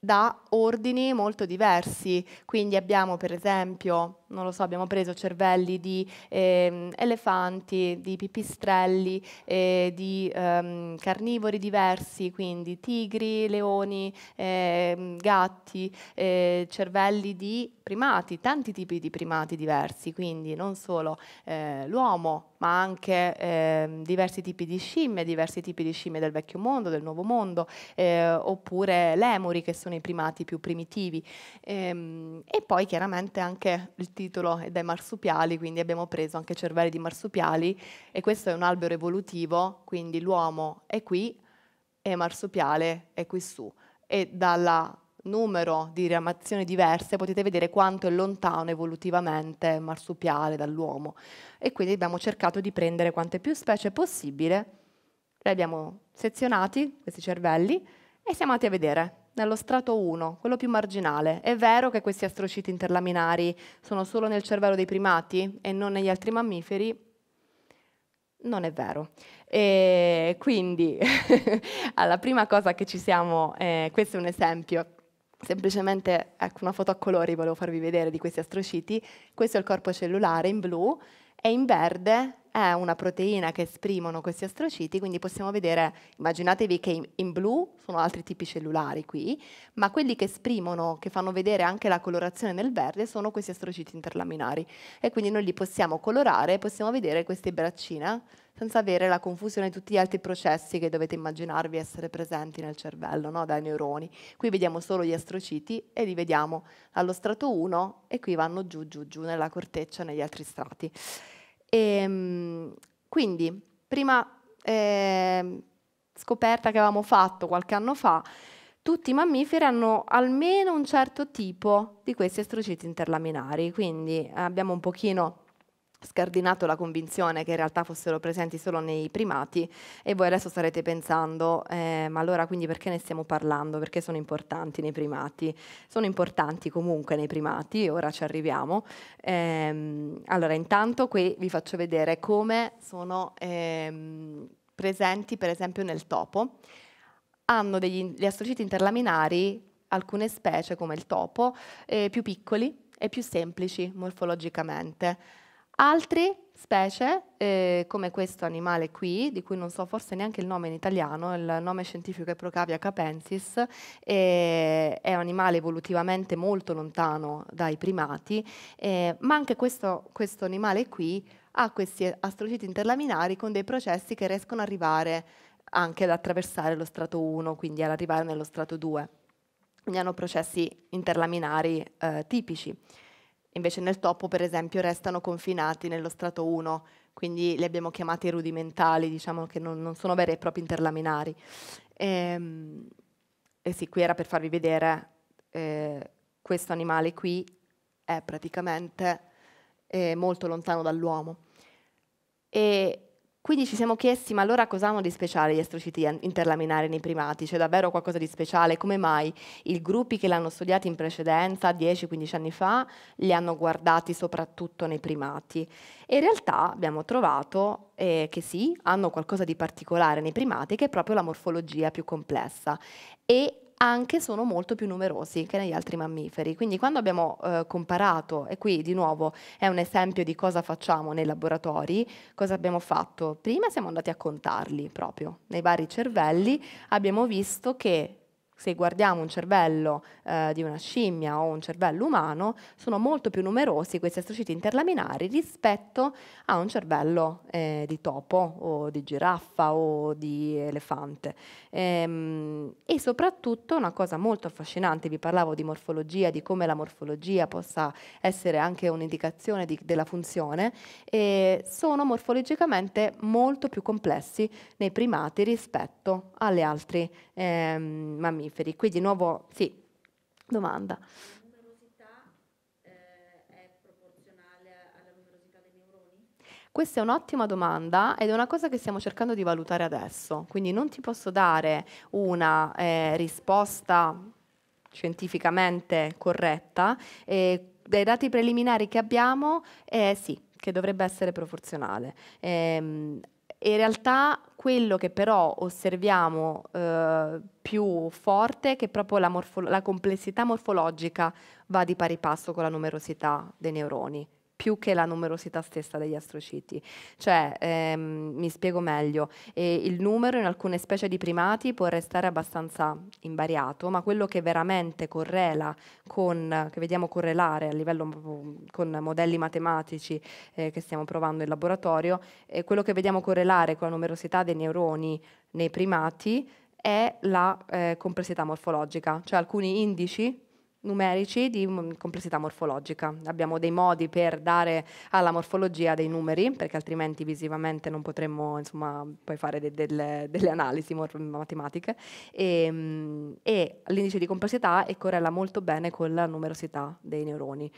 da ordini molto diversi, quindi abbiamo per esempio, non lo so, abbiamo preso cervelli di eh, elefanti, di pipistrelli, eh, di ehm, carnivori diversi, quindi tigri, leoni, ehm, eh, gatti, cervelli di primati, tanti tipi di primati diversi, quindi non solo eh, l'uomo, ma anche eh, diversi tipi di scimmie, diversi tipi di scimmie del vecchio mondo, del nuovo mondo, eh, oppure lemuri che sono i primati più primitivi. Ehm, e poi chiaramente anche il titolo è dai marsupiali, quindi abbiamo preso anche cervelli di marsupiali e questo è un albero evolutivo, quindi l'uomo è qui e marsupiale è qui su. E dalla numero di ramazioni diverse potete vedere quanto è lontano evolutivamente il marsupiale dall'uomo e quindi abbiamo cercato di prendere quante più specie possibile, le abbiamo sezionati, questi cervelli, e siamo andati a vedere nello strato 1, quello più marginale. È vero che questi astrociti interlaminari sono solo nel cervello dei primati e non negli altri mammiferi? Non è vero. E quindi <laughs> alla prima cosa che ci siamo, eh, questo è un esempio semplicemente ecco, una foto a colori volevo farvi vedere di questi astrociti. Questo è il corpo cellulare in blu e in verde è una proteina che esprimono questi astrociti, quindi possiamo vedere, immaginatevi che in, blu sono altri tipi cellulari qui, ma quelli che esprimono, che fanno vedere anche la colorazione nel verde, sono questi astrociti interlaminari. E quindi noi li possiamo colorare, e possiamo vedere queste braccine senza avere la confusione di tutti gli altri processi che dovete immaginarvi essere presenti nel cervello, no? dai neuroni. Qui vediamo solo gli astrociti e li vediamo allo strato 1 e qui vanno giù, giù, giù nella corteccia, negli altri strati. E, ehm, quindi, prima eh, scoperta che avevamo fatto qualche anno fa, tutti i mammiferi hanno almeno un certo tipo di questi astrociti interlaminari, quindi abbiamo un pochino scardinato la convinzione che in realtà fossero presenti solo nei primati e voi adesso starete pensando eh, ma allora quindi perché ne stiamo parlando? Perché sono importanti nei primati? Sono importanti comunque nei primati, ora ci arriviamo. Ehm, allora intanto qui vi faccio vedere come sono ehm, presenti per esempio nel topo. Hanno degli, gli astrociti interlaminari alcune specie come il topo eh, più piccoli e più semplici morfologicamente Altre specie, eh, come questo animale qui, di cui non so forse neanche il nome in italiano, il nome scientifico è Procavia capensis, eh, è un animale evolutivamente molto lontano dai primati, eh, ma anche questo, questo animale qui ha questi astrociti interlaminari con dei processi che riescono ad arrivare anche ad attraversare lo strato 1, quindi ad arrivare nello strato 2. Quindi hanno processi interlaminari eh, tipici. Invece nel topo, per esempio, restano confinati nello strato 1, quindi li abbiamo chiamati rudimentali, diciamo che non, non sono veri e propri interlaminari. E, ehm, e, sì, qui era per farvi vedere eh, questo animale qui è praticamente eh, molto lontano dall'uomo. E quindi ci siamo chiesti, ma allora cosa hanno di speciale gli astrociti interlaminari nei primati? C'è davvero qualcosa di speciale? Come mai i gruppi che l'hanno studiato in precedenza, 10-15 anni fa, li hanno guardati soprattutto nei primati? E in realtà abbiamo trovato eh, che sì, hanno qualcosa di particolare nei primati, che è proprio la morfologia più complessa. E anche sono molto più numerosi che negli altri mammiferi. Quindi quando abbiamo eh, comparato, e qui di nuovo è un esempio di cosa facciamo nei laboratori, cosa abbiamo fatto? Prima siamo andati a contarli proprio nei vari cervelli, abbiamo visto che se guardiamo un cervello eh, di una scimmia o un cervello umano, sono molto più numerosi questi astrociti interlaminari rispetto a un cervello eh, di topo o di giraffa o di elefante. Ehm, e soprattutto una cosa molto affascinante, vi parlavo di morfologia, di come la morfologia possa essere anche un'indicazione di, della funzione, eh, sono morfologicamente molto più complessi nei primati rispetto agli altri ehm, mammiferi mammiferi. Qui di nuovo, sì, domanda. Eh, Questa è un'ottima domanda ed è una cosa che stiamo cercando di valutare adesso, quindi non ti posso dare una eh, risposta scientificamente corretta. Eh, dai dati preliminari che abbiamo, eh, sì, che dovrebbe essere proporzionale. Eh, e in realtà quello che però osserviamo eh, più forte è che proprio la, la complessità morfologica va di pari passo con la numerosità dei neuroni, più che la numerosità stessa degli astrociti. Cioè, ehm, mi spiego meglio, eh, il numero in alcune specie di primati può restare abbastanza invariato, ma quello che veramente correla con, che vediamo correlare a livello mm, con modelli matematici eh, che stiamo provando in laboratorio, eh, quello che vediamo correlare con la numerosità dei neuroni nei primati è la eh, complessità morfologica, cioè alcuni indici numerici di complessità morfologica. Abbiamo dei modi per dare alla morfologia dei numeri, perché altrimenti visivamente non potremmo insomma, poi fare de delle, delle, analisi matematiche, e, ehm, e l'indice di complessità e correla molto bene con la numerosità dei neuroni.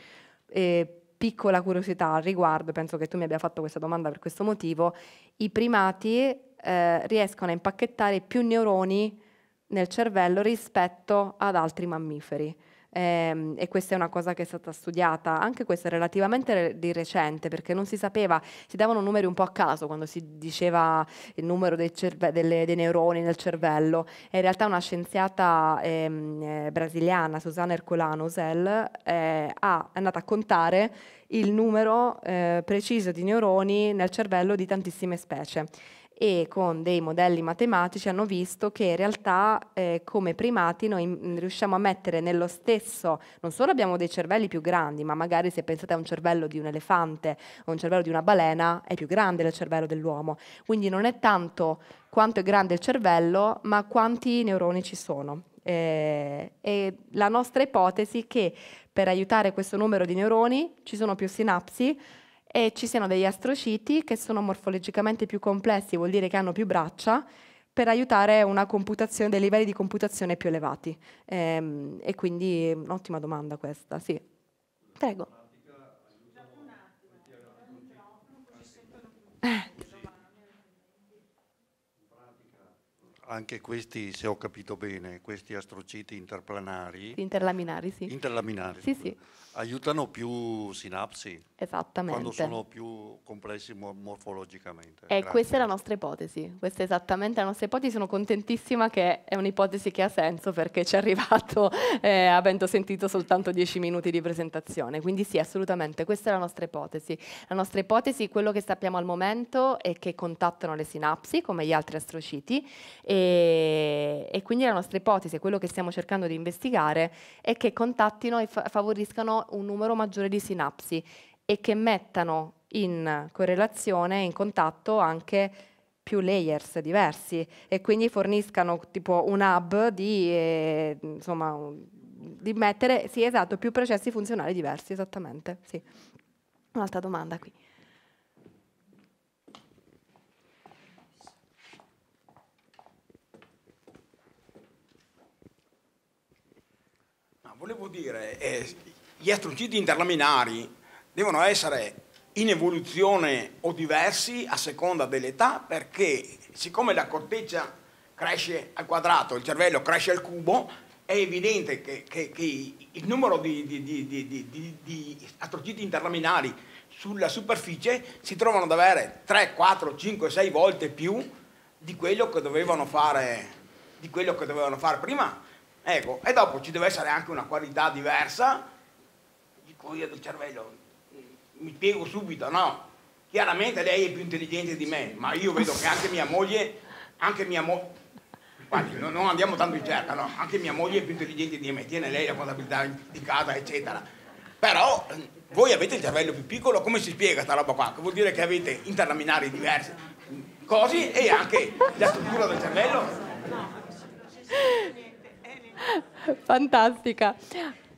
E, piccola curiosità al riguardo, penso che tu mi abbia fatto questa domanda per questo motivo, i primati eh, riescono a impacchettare più neuroni nel cervello rispetto ad altri mammiferi ehm, e questa è una cosa che è stata studiata, anche questa relativamente di recente, perché non si sapeva, si davano numeri un po' a caso quando si diceva il numero dei, cerve- delle, dei neuroni nel cervello, e in realtà una scienziata ehm, eh, brasiliana, Susana Ercolano Sel, eh, è andata a contare il numero eh, preciso di neuroni nel cervello di tantissime specie e con dei modelli matematici hanno visto che in realtà eh, come primati noi mm, riusciamo a mettere nello stesso, non solo abbiamo dei cervelli più grandi, ma magari se pensate a un cervello di un elefante o un cervello di una balena è più grande del cervello dell'uomo, quindi non è tanto quanto è grande il cervello, ma quanti neuroni ci sono. Eh, e la nostra ipotesi è che per aiutare questo numero di neuroni ci sono più sinapsi, e ci siano degli astrociti che sono morfologicamente più complessi, vuol dire che hanno più braccia, per aiutare dei livelli di computazione più elevati. Ehm, e quindi un'ottima domanda questa, sì. Prego. <laughs> Eh. anche questi, se ho capito bene, questi astrociti interplanari. Interlaminari, sì. Interlaminari. Sì, sì. Aiutano più sinapsi. Esattamente. Quando sono più complessi morfologicamente. E eh, questa è la nostra ipotesi. Questa è esattamente la nostra ipotesi. Sono contentissima che è un'ipotesi che ha senso perché ci è arrivato <laughs> eh, avendo sentito soltanto dieci minuti di presentazione. Quindi sì, assolutamente, questa è la nostra ipotesi. La nostra ipotesi, quello che sappiamo al momento è che contattano le sinapsi come gli altri astrociti e, quindi la nostra ipotesi, quello che stiamo cercando di investigare, è che contattino e fa favoriscano un numero maggiore di sinapsi e che mettano in correlazione, in contatto anche più layers diversi e quindi forniscano tipo un hub di, eh, insomma, di mettere, sì esatto, più processi funzionali diversi, esattamente. Sì. Un'altra domanda qui. volevo dire, eh, gli astrociti interlaminari devono essere in evoluzione o diversi a seconda dell'età perché siccome la corteccia cresce al quadrato, il cervello cresce al cubo, è evidente che, che, che il numero di, di, di, di astrociti interlaminari sulla superficie si trovano ad avere 3, 4, 5, 6 volte più di quello che dovevano fare, quello che dovevano fare prima Ecco, e dopo ci deve essere anche una qualità diversa, dico io del cervello, mi spiego subito, no? Chiaramente lei è più intelligente di me, ma io vedo che anche mia moglie, anche mia moglie, non, non andiamo tanto in cerca, no? Anche mia moglie è più intelligente di me, tiene lei la contabilità di casa, eccetera. Però ehm, voi avete il cervello più piccolo, come si spiega questa roba qua? Che vuol dire che avete interlaminari diversi, così e anche la struttura del cervello. No, <laughs> Fantastica.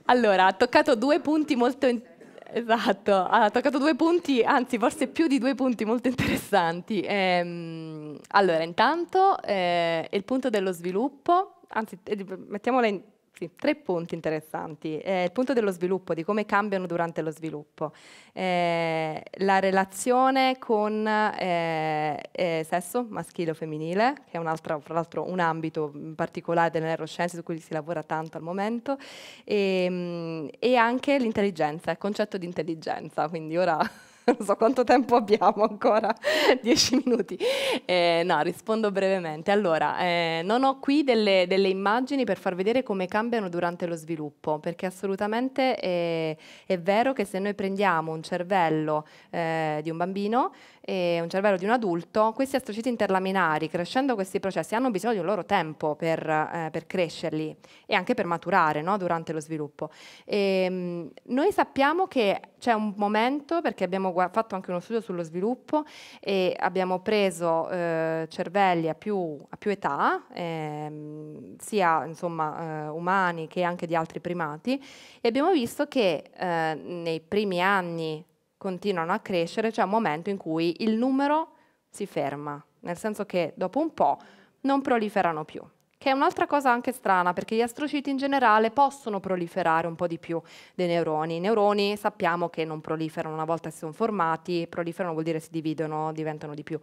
Allora, ha toccato due punti molto... In... Esatto, ha toccato due punti, anzi forse più di due punti molto interessanti. Ehm, allora, intanto eh, il punto dello sviluppo, anzi eh, mettiamola in sì, tre punti interessanti. Eh, il punto dello sviluppo, di come cambiano durante lo sviluppo. Eh, la relazione con eh, eh sesso maschile o femminile, che è un altro, fra l'altro un ambito mm, particolare delle neuroscienze su cui si lavora tanto al momento, e, ehm, e anche l'intelligenza, il concetto di intelligenza. Quindi ora <laughs> non so quanto tempo abbiamo ancora, <laughs> dieci minuti. Eh, no, rispondo brevemente. Allora, eh, non ho qui delle, delle, immagini per far vedere come cambiano durante lo sviluppo, perché assolutamente è, è vero che se noi prendiamo un cervello eh, di un bambino, e un cervello di un adulto, questi astrociti interlaminari, crescendo questi processi, hanno bisogno di un loro tempo per, eh, per crescerli e anche per maturare no? durante lo sviluppo. E, ehm, noi sappiamo che c'è un momento, perché abbiamo fatto anche uno studio sullo sviluppo e abbiamo preso eh, cervelli a più, a più età, ehm, sia insomma, eh, umani che anche di altri primati, e abbiamo visto che eh, nei primi anni continuano a crescere, c'è un momento in cui il numero si ferma, nel senso che dopo un po' non proliferano più. Che è un'altra cosa anche strana, perché gli astrociti in generale possono proliferare un po' di più dei neuroni. I neuroni sappiamo che non proliferano una volta che sono formati, proliferano vuol dire si dividono, diventano di più.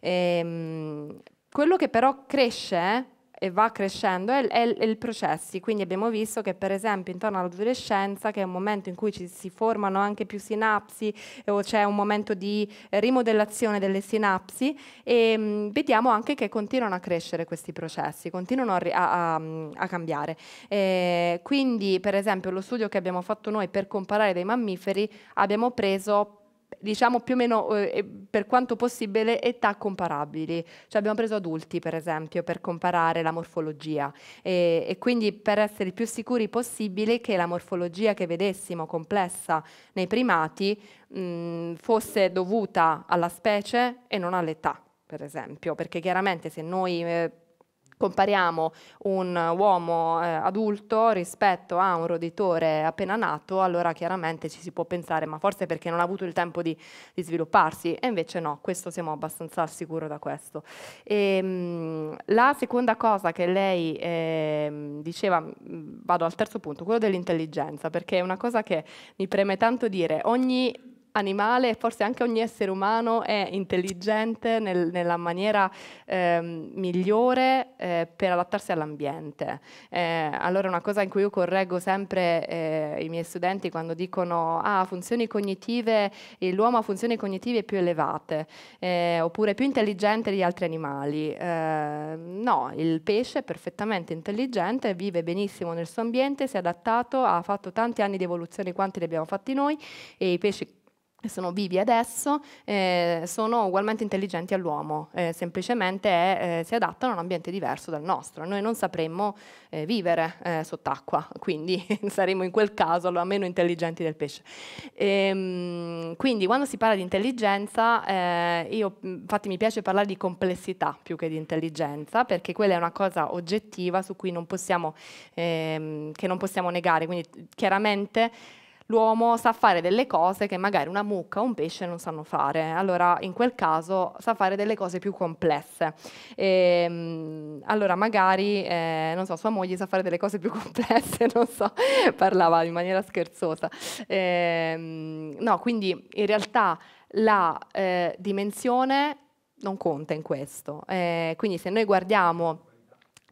Ehm, quello che però cresce e va crescendo è, è, è, il processo. quindi abbiamo visto che per esempio intorno all'adolescenza, che è un momento in cui ci si formano anche più sinapsi o c'è un momento di rimodellazione delle sinapsi, e, mh, mm, vediamo anche che continuano a crescere questi processi, continuano a, a, mm, a cambiare. E, quindi per esempio lo studio che abbiamo fatto noi per comparare dei mammiferi abbiamo preso diciamo più o meno eh, per quanto possibile età comparabili. Cioè abbiamo preso adulti per esempio per comparare la morfologia e, e quindi per essere più sicuri possibile che la morfologia che vedessimo complessa nei primati mh, mm, fosse dovuta alla specie e non all'età per esempio, perché chiaramente se noi eh, compariamo un uomo eh, adulto rispetto a un roditore appena nato, allora chiaramente ci si può pensare, ma forse perché non ha avuto il tempo di, di svilupparsi, e invece no, questo siamo abbastanza sicuri da questo. E, ehm, mh, la seconda cosa che lei eh, diceva, mh, mm, vado al terzo punto, quello dell'intelligenza, perché è una cosa che mi preme tanto dire, ogni animale e forse anche ogni essere umano è intelligente nel, nella maniera eh, migliore eh, per adattarsi all'ambiente. Eh, allora una cosa in cui io correggo sempre eh, i miei studenti quando dicono ah funzioni cognitive, l'uomo ha funzioni cognitive più elevate eh, oppure più intelligente degli altri animali. Eh, no, il pesce è perfettamente intelligente, vive benissimo nel suo ambiente, si è adattato, ha fatto tanti anni di evoluzione quanti li abbiamo fatti noi e i pesci sono vivi adesso, eh, sono ugualmente intelligenti all'uomo, eh, semplicemente eh, si adattano a un ambiente diverso dal nostro. Noi non sapremmo eh, vivere eh, sott'acqua, quindi <laughs> saremmo in quel caso meno intelligenti del pesce. E, ehm, quindi quando si parla di intelligenza, eh, io, infatti mi piace parlare di complessità più che di intelligenza, perché quella è una cosa oggettiva su cui non possiamo, ehm, che non possiamo negare, quindi chiaramente l'uomo sa fare delle cose che magari una mucca o un pesce non sanno fare, allora in quel caso sa fare delle cose più complesse. E, ehm, allora magari, eh, non so, sua moglie sa fare delle cose più <laughs> complesse, non so, parlava in maniera scherzosa. E, ehm, no, quindi in realtà la eh, dimensione non conta in questo, eh, quindi se noi guardiamo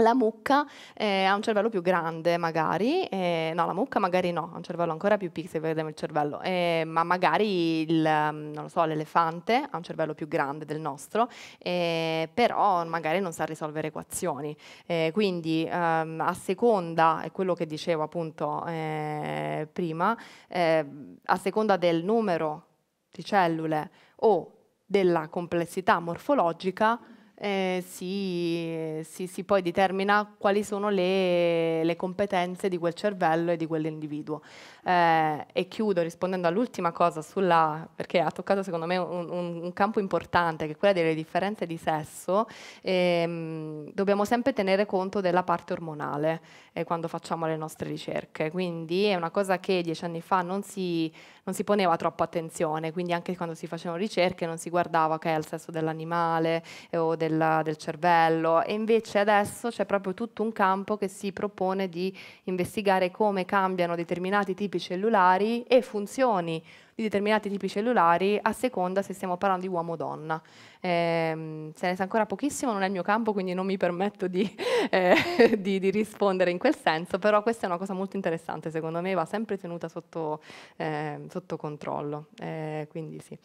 la mucca eh, ha un cervello più grande, magari, eh, no, la mucca magari no, ha un cervello ancora più piccolo, se vediamo il cervello, eh, ma magari mm, l'elefante so, ha un cervello più grande del nostro, eh, però magari non sa risolvere equazioni. Eh, quindi ehm, a seconda, è quello che dicevo appunto eh, prima, a seconda del numero di cellule o della complessità morfologica, eh, si, si, si, poi determina quali sono le, le, competenze di quel cervello e di quell'individuo. Eh, e chiudo rispondendo all'ultima cosa sulla, perché ha toccato secondo me un, un, campo importante, che è quella delle differenze di sesso. Ehm, dobbiamo sempre tenere conto della parte ormonale eh, quando facciamo le nostre ricerche, quindi è una cosa che dieci anni fa non si, non si poneva troppo attenzione, quindi anche quando si facevano ricerche non si guardava che okay, è il sesso dell'animale eh, o del del, del cervello e invece adesso c'è proprio tutto un campo che si propone di investigare come cambiano determinati tipi cellulari e funzioni di determinati tipi cellulari a seconda se stiamo parlando di uomo o donna. Eh, se ne sa ancora pochissimo, non è il mio campo, quindi non mi permetto di, <laughs> eh, di, di, rispondere in quel senso, però questa è una cosa molto interessante, secondo me va sempre tenuta sotto, eh, sotto controllo. Eh, quindi sì,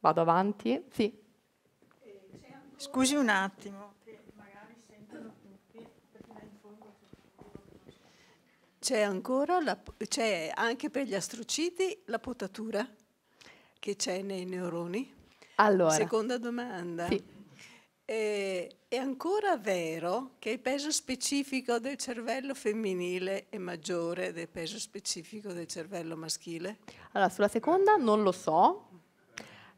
vado avanti. Sì. Scusi un attimo, magari sentono tutti, c'è ancora, la, c'è anche per gli astrociti la potatura che c'è nei neuroni. Allora. Seconda domanda. Sì. Eh, è ancora vero che il peso specifico del cervello femminile è maggiore del peso specifico del cervello maschile? Allora, sulla seconda non lo so.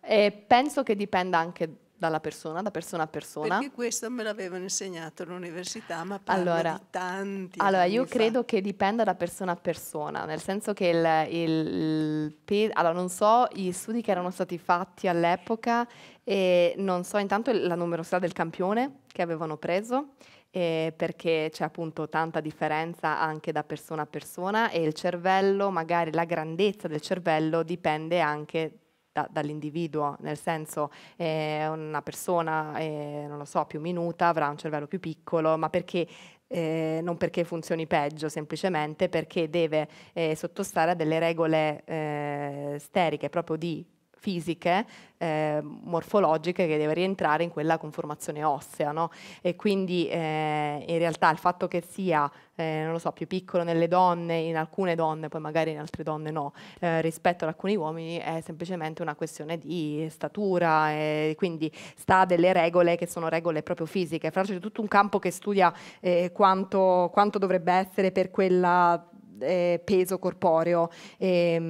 Eh, penso che dipenda anche dalla persona, da persona a persona. Perché questo me l'avevano insegnato all'università, ma parlo allora, di tanti. Allora, io fa. credo che dipenda da persona a persona, nel senso che il, il, il, allora non so i studi che erano stati fatti all'epoca e non so intanto la numerosità del campione che avevano preso. Eh, perché c'è appunto tanta differenza anche da persona a persona e il cervello, magari la grandezza del cervello dipende anche da, dall'individuo, nel senso eh, una persona, eh, non lo so, più minuta avrà un cervello più piccolo, ma perché eh, non perché funzioni peggio, semplicemente perché deve eh, sottostare a delle regole eh, steriche proprio di fisiche, eh, morfologiche, che deve rientrare in quella conformazione ossea. No? E quindi eh, in realtà il fatto che sia, eh, non lo so, più piccolo nelle donne, in alcune donne, poi magari in altre donne no, eh, rispetto ad alcuni uomini è semplicemente una questione di statura, quindi sta a delle regole che sono regole proprio fisiche. Fra l'altro c'è tutto un campo che studia eh, quanto, quanto dovrebbe essere per quella eh, peso corporeo. E, ehm,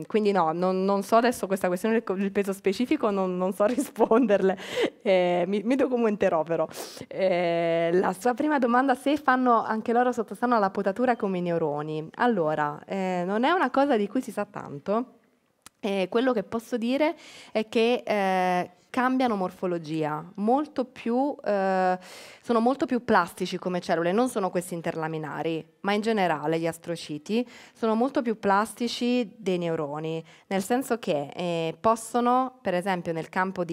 mh, quindi no, non, non, so adesso questa questione del, del peso specifico, non, non so <laughs> risponderle, eh, mi, mi, documenterò però. Eh, la sua prima domanda, se fanno anche loro sottostanno alla potatura come i neuroni. Allora, eh, non è una cosa di cui si sa tanto. Eh, quello che posso dire è che eh, cambiano morfologia, molto più, sono molto più plastici come cellule, non sono questi interlaminari, ma in generale gli astrociti sono molto più plastici dei neuroni, nel senso che eh, possono, per esempio nel,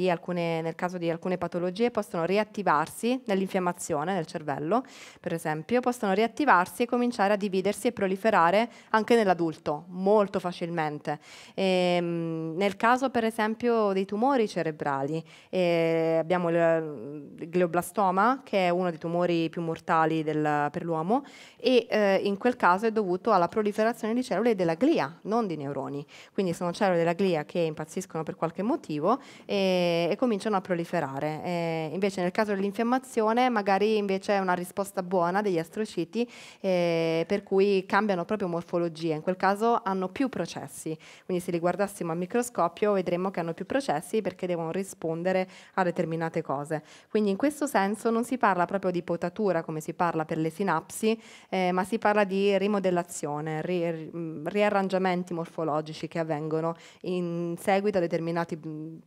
alcune, nel caso di alcune patologie, possono riattivarsi nell'infiammazione del cervello, per esempio, possono riattivarsi e cominciare a dividersi e proliferare anche nell'adulto, molto facilmente. E, ehm, nel caso, per esempio, dei tumori cerebrali, eh, abbiamo il glioblastoma, che è uno dei tumori più mortali del, per l'uomo, e eh, eh, in quel caso è dovuto alla proliferazione di cellule della glia, non di neuroni. Quindi sono cellule della glia che impazziscono per qualche motivo e, e cominciano a proliferare. Eh, invece nel caso dell'infiammazione magari invece è una risposta buona degli astrociti eh, per cui cambiano proprio morfologia, in quel caso hanno più processi. Quindi se li guardassimo al microscopio vedremmo che hanno più processi perché devono rispondere a determinate cose. Quindi in questo senso non si parla proprio di potatura come si parla per le sinapsi, eh, ma si si parla di rimodellazione, ri, riarrangiamenti morfologici che avvengono in seguito a determinate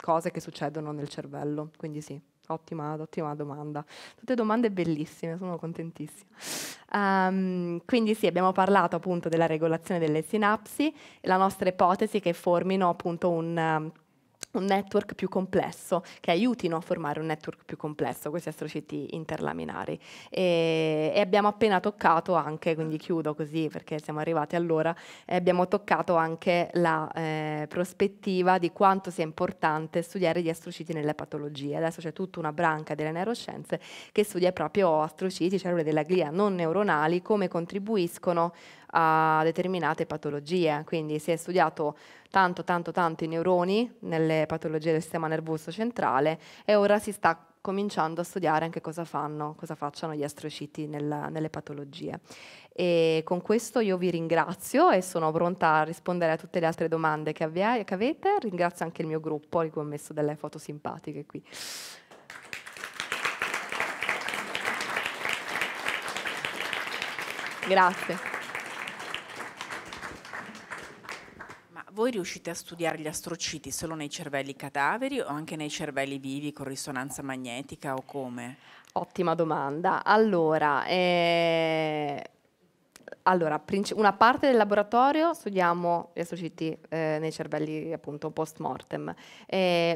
cose che succedono nel cervello. Quindi sì, ottima, ottima domanda. Tutte domande bellissime, sono contentissima. Um, quindi sì, abbiamo parlato appunto della regolazione delle sinapsi, la nostra ipotesi che formino appunto un... Um, un network più complesso, che aiutino a formare un network più complesso, questi astrociti interlaminari. E, e abbiamo appena toccato anche, quindi chiudo così perché siamo arrivati all'ora, abbiamo toccato anche la eh, prospettiva di quanto sia importante studiare gli astrociti nelle patologie. Adesso c'è tutta una branca delle neuroscienze che studia proprio astrociti, cellule della glia non neuronali, come contribuiscono a determinate patologie. Quindi si è studiato tanto, tanto, tanto i neuroni nelle patologie del sistema nervoso centrale e ora si sta cominciando a studiare anche cosa fanno, cosa facciano gli astrociti nella, nelle patologie. E con questo io vi ringrazio e sono pronta a rispondere a tutte le altre domande che, avvia, che avete. Ringrazio anche il mio gruppo di cui ho messo delle foto simpatiche qui. Grazie. Voi riuscite a studiare gli astrociti solo nei cervelli cadaveri o anche nei cervelli vivi con risonanza magnetica o come? Ottima domanda. Allora, eh, allora, una parte del laboratorio studiamo gli associ eh, nei cervelli appunto post mortem,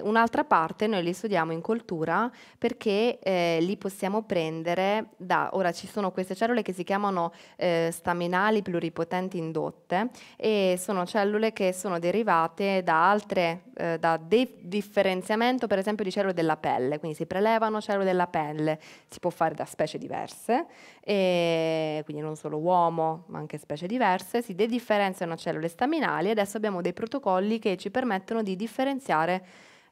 un'altra parte noi li studiamo in coltura perché eh, li possiamo prendere da, ora ci sono queste cellule che si chiamano eh, staminali pluripotenti indotte e sono cellule che sono derivate da altre, eh, da de differenziamento per esempio di cellule della pelle, quindi si prelevano cellule della pelle, si può fare da specie diverse, quindi non solo uomo, l'uomo, ma anche specie diverse, si dedifferenziano cellule staminali e adesso abbiamo dei protocolli che ci permettono di differenziare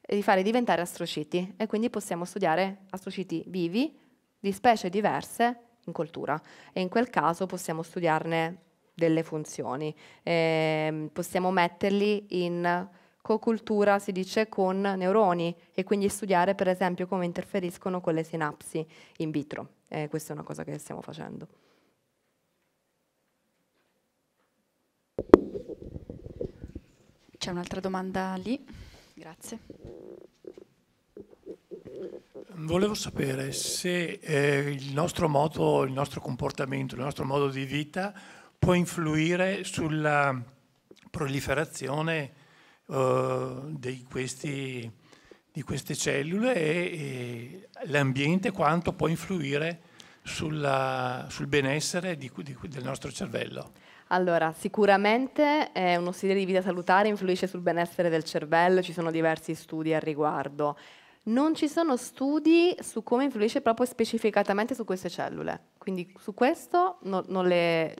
e eh, di fare diventare astrociti e quindi possiamo studiare astrociti vivi di specie diverse in coltura e in quel caso possiamo studiarne delle funzioni. Eh, possiamo metterli in cocultura, si dice, con neuroni e quindi studiare per esempio come interferiscono con le sinapsi in vitro. Eh, questa è una cosa che stiamo facendo. C'è un'altra domanda lì, grazie. Volevo sapere se eh, il nostro moto, il nostro comportamento, il nostro modo di vita può influire sulla proliferazione eh, di, questi, di, queste cellule e, e l'ambiente quanto può influire sulla, sul benessere di, di, del nostro cervello. Allora, sicuramente eh, uno stile di vita salutare influisce sul benessere del cervello, ci sono diversi studi al riguardo. Non ci sono studi su come influisce proprio specificatamente su queste cellule. Quindi su questo no, le,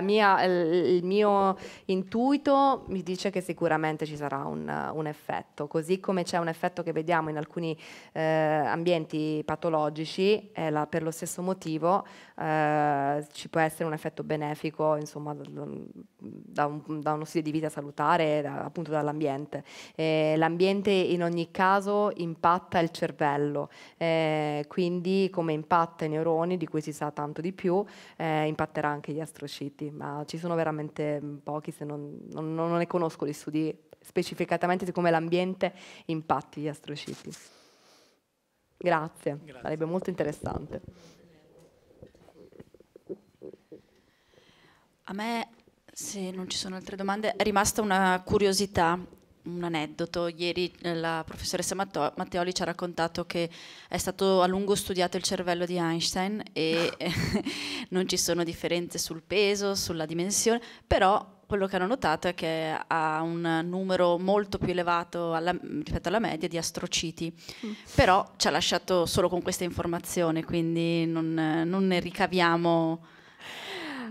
mia, il mio intuito mi dice che sicuramente ci sarà un, un effetto, così come c'è un effetto che vediamo in alcuni eh, ambienti patologici, la, per lo stesso motivo eh, ci può essere un effetto benefico insomma, da, un, da, uno stile di vita salutare, da, appunto dall'ambiente. Eh, l'ambiente in ogni caso impatta il cervello, eh, quindi come impatta i neuroni di cui si sa tanto di più, eh, impatterà anche gli astrociti, ma ci sono veramente mm, pochi, se non, non, non ne conosco gli studi specificatamente su come l'ambiente impatti gli astrociti. Grazie, Grazie. sarebbe molto interessante. A me, se non ci sono altre domande, è rimasta una curiosità un aneddoto. Ieri eh, la professoressa Matteoli ci ha raccontato che è stato a lungo studiato il cervello di Einstein e <laughs> non ci sono differenze sul peso, sulla dimensione, però quello che hanno notato è che ha un numero molto più elevato alla, rispetto alla media di astrociti, mm. però ci ha lasciato solo con questa informazione, quindi non, non ne ricaviamo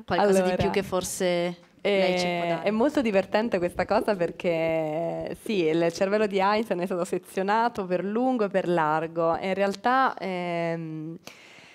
qualcosa allora. di più che forse eh, e, è molto divertente questa cosa perché sì, il cervello di Einstein è stato sezionato per lungo e per largo in realtà ehm,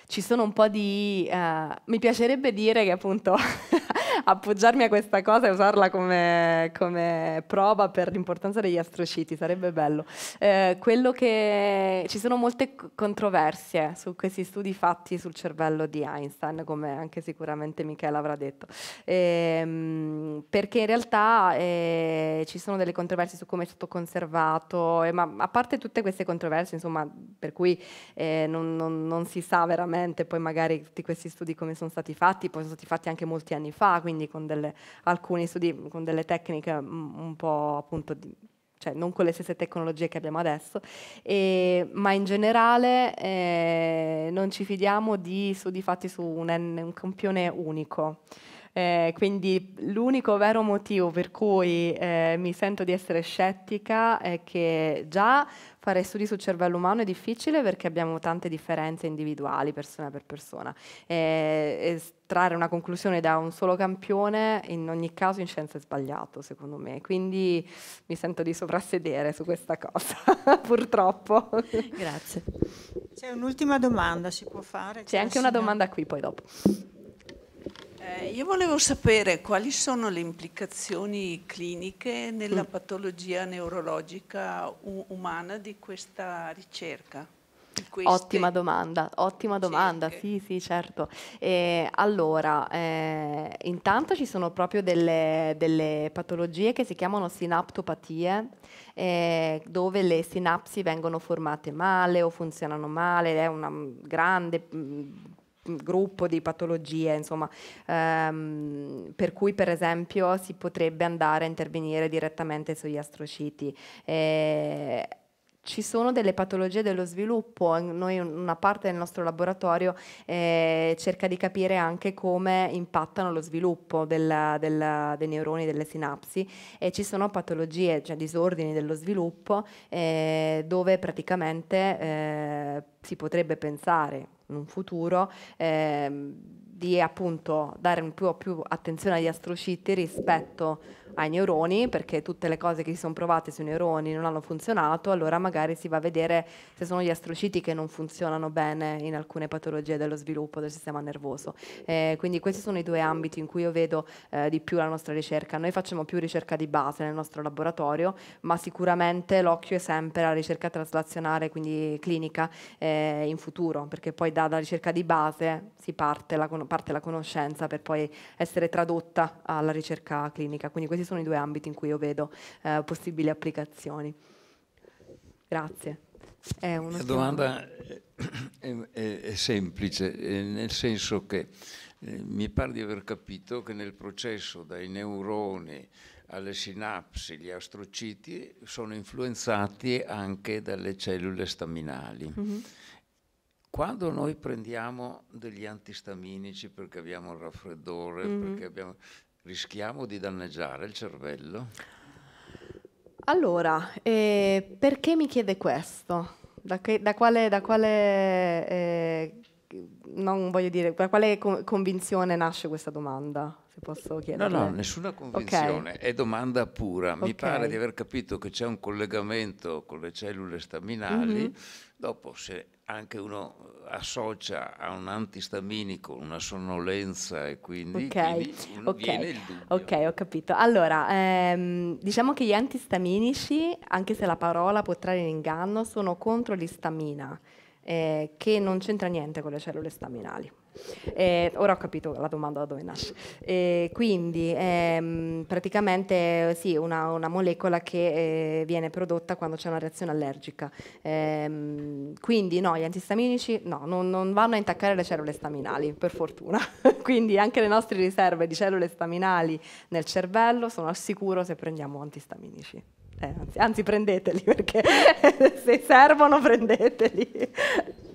ci sono un po' di... Uh, mi piacerebbe dire che appunto <laughs> appoggiarmi a questa cosa e usarla come, come prova per l'importanza degli astrociti, sarebbe bello. Eh, quello che... Ci sono molte controversie su questi studi fatti sul cervello di Einstein, come anche sicuramente Michele avrà detto, ehm, perché in realtà eh, ci sono delle controversie su come è stato conservato, eh, ma a parte tutte queste controversie, insomma, per cui eh, non, non, non, si sa veramente poi magari tutti questi studi come sono stati fatti, poi sono stati fatti anche molti anni fa, quindi con delle, alcuni studi, con delle tecniche mm, un po' appunto di, cioè non con le stesse tecnologie che abbiamo adesso, e, ma in generale eh, non ci fidiamo di studi fatti su un, un campione unico. Eh, quindi l'unico vero motivo per cui eh, mi sento di essere scettica è che già fare studi sul cervello umano è difficile perché abbiamo tante differenze individuali, persona per persona. Eh, estrarre una conclusione da un solo campione in ogni caso in scienza è sbagliato, secondo me. Quindi mi sento di soprassedere su questa cosa, <laughs> purtroppo. Grazie. C'è un'ultima domanda, si può fare? C'è anche una domanda qui poi dopo. Eh, io volevo sapere quali sono le implicazioni cliniche nella mm. patologia neurologica umana di questa ricerca. Ottima domanda, ottima domanda, sì, sì, certo. Eh, allora, eh, intanto ci sono proprio delle, delle, patologie che si chiamano sinaptopatie, eh, dove le sinapsi vengono formate male o funzionano male, è una grande mh, mm, gruppo di patologie, insomma, ehm, per cui per esempio si potrebbe andare a intervenire direttamente sugli astrociti. Eh, ci sono delle patologie dello sviluppo, noi una parte del nostro laboratorio eh, cerca di capire anche come impattano lo sviluppo del, del, dei neuroni, delle sinapsi e ci sono patologie, cioè disordini dello sviluppo eh, dove praticamente eh, si potrebbe pensare in un futuro, eh, di appunto dare un po' più attenzione agli astrociti rispetto ai neuroni perché tutte le cose che si sono provate sui neuroni non hanno funzionato, allora magari si va a vedere se sono gli astrociti che non funzionano bene in alcune patologie dello sviluppo del sistema nervoso. Eh, quindi questi sono i due ambiti in cui io vedo eh, di più la nostra ricerca. Noi facciamo più ricerca di base nel nostro laboratorio, ma sicuramente l'occhio è sempre alla ricerca traslazionale, quindi clinica, eh, in futuro, perché poi dalla ricerca di base si parte la, parte la conoscenza per poi essere tradotta alla ricerca clinica. Quindi questi questi sono i due ambiti in cui io vedo eh, possibili applicazioni. Grazie. La domanda eh, è, è, è semplice, è eh, nel senso che eh, mi pare di aver capito che nel processo dai neuroni alle sinapsi, gli astrociti sono influenzati anche dalle cellule staminali. Mm -hmm. Quando noi prendiamo degli antistaminici perché abbiamo il raffreddore, mm -hmm. perché abbiamo, rischiamo di danneggiare il cervello? Allora, eh, perché mi chiede questo? Da, che, da quale, da quale eh, non voglio dire, da quale convinzione nasce questa domanda? Se posso chiedere. No, no, nessuna convinzione, okay. è domanda pura. Okay. Mi pare di aver capito che c'è un collegamento con le cellule staminali. Mm -hmm. Dopo, se anche uno associa a un antistaminico una sonnolenza e quindi, okay. quindi okay. ok, ho capito. Allora, ehm, diciamo che gli antistaminici, anche se la parola può trarre in inganno, sono contro l'istamina, eh, che non c'entra niente con le cellule staminali. Eh, ora ho capito la domanda da dove nasce. Eh, quindi ehm, praticamente sì, una, una molecola che eh, viene prodotta quando c'è una reazione allergica. Ehm, quindi no, gli antistaminici no, non, non, vanno a intaccare le cellule staminali, per fortuna. <laughs> quindi anche le nostre riserve di cellule staminali nel cervello sono al sicuro se prendiamo antistaminici. Eh, anzi, anzi, prendeteli perché <laughs> se servono prendeteli.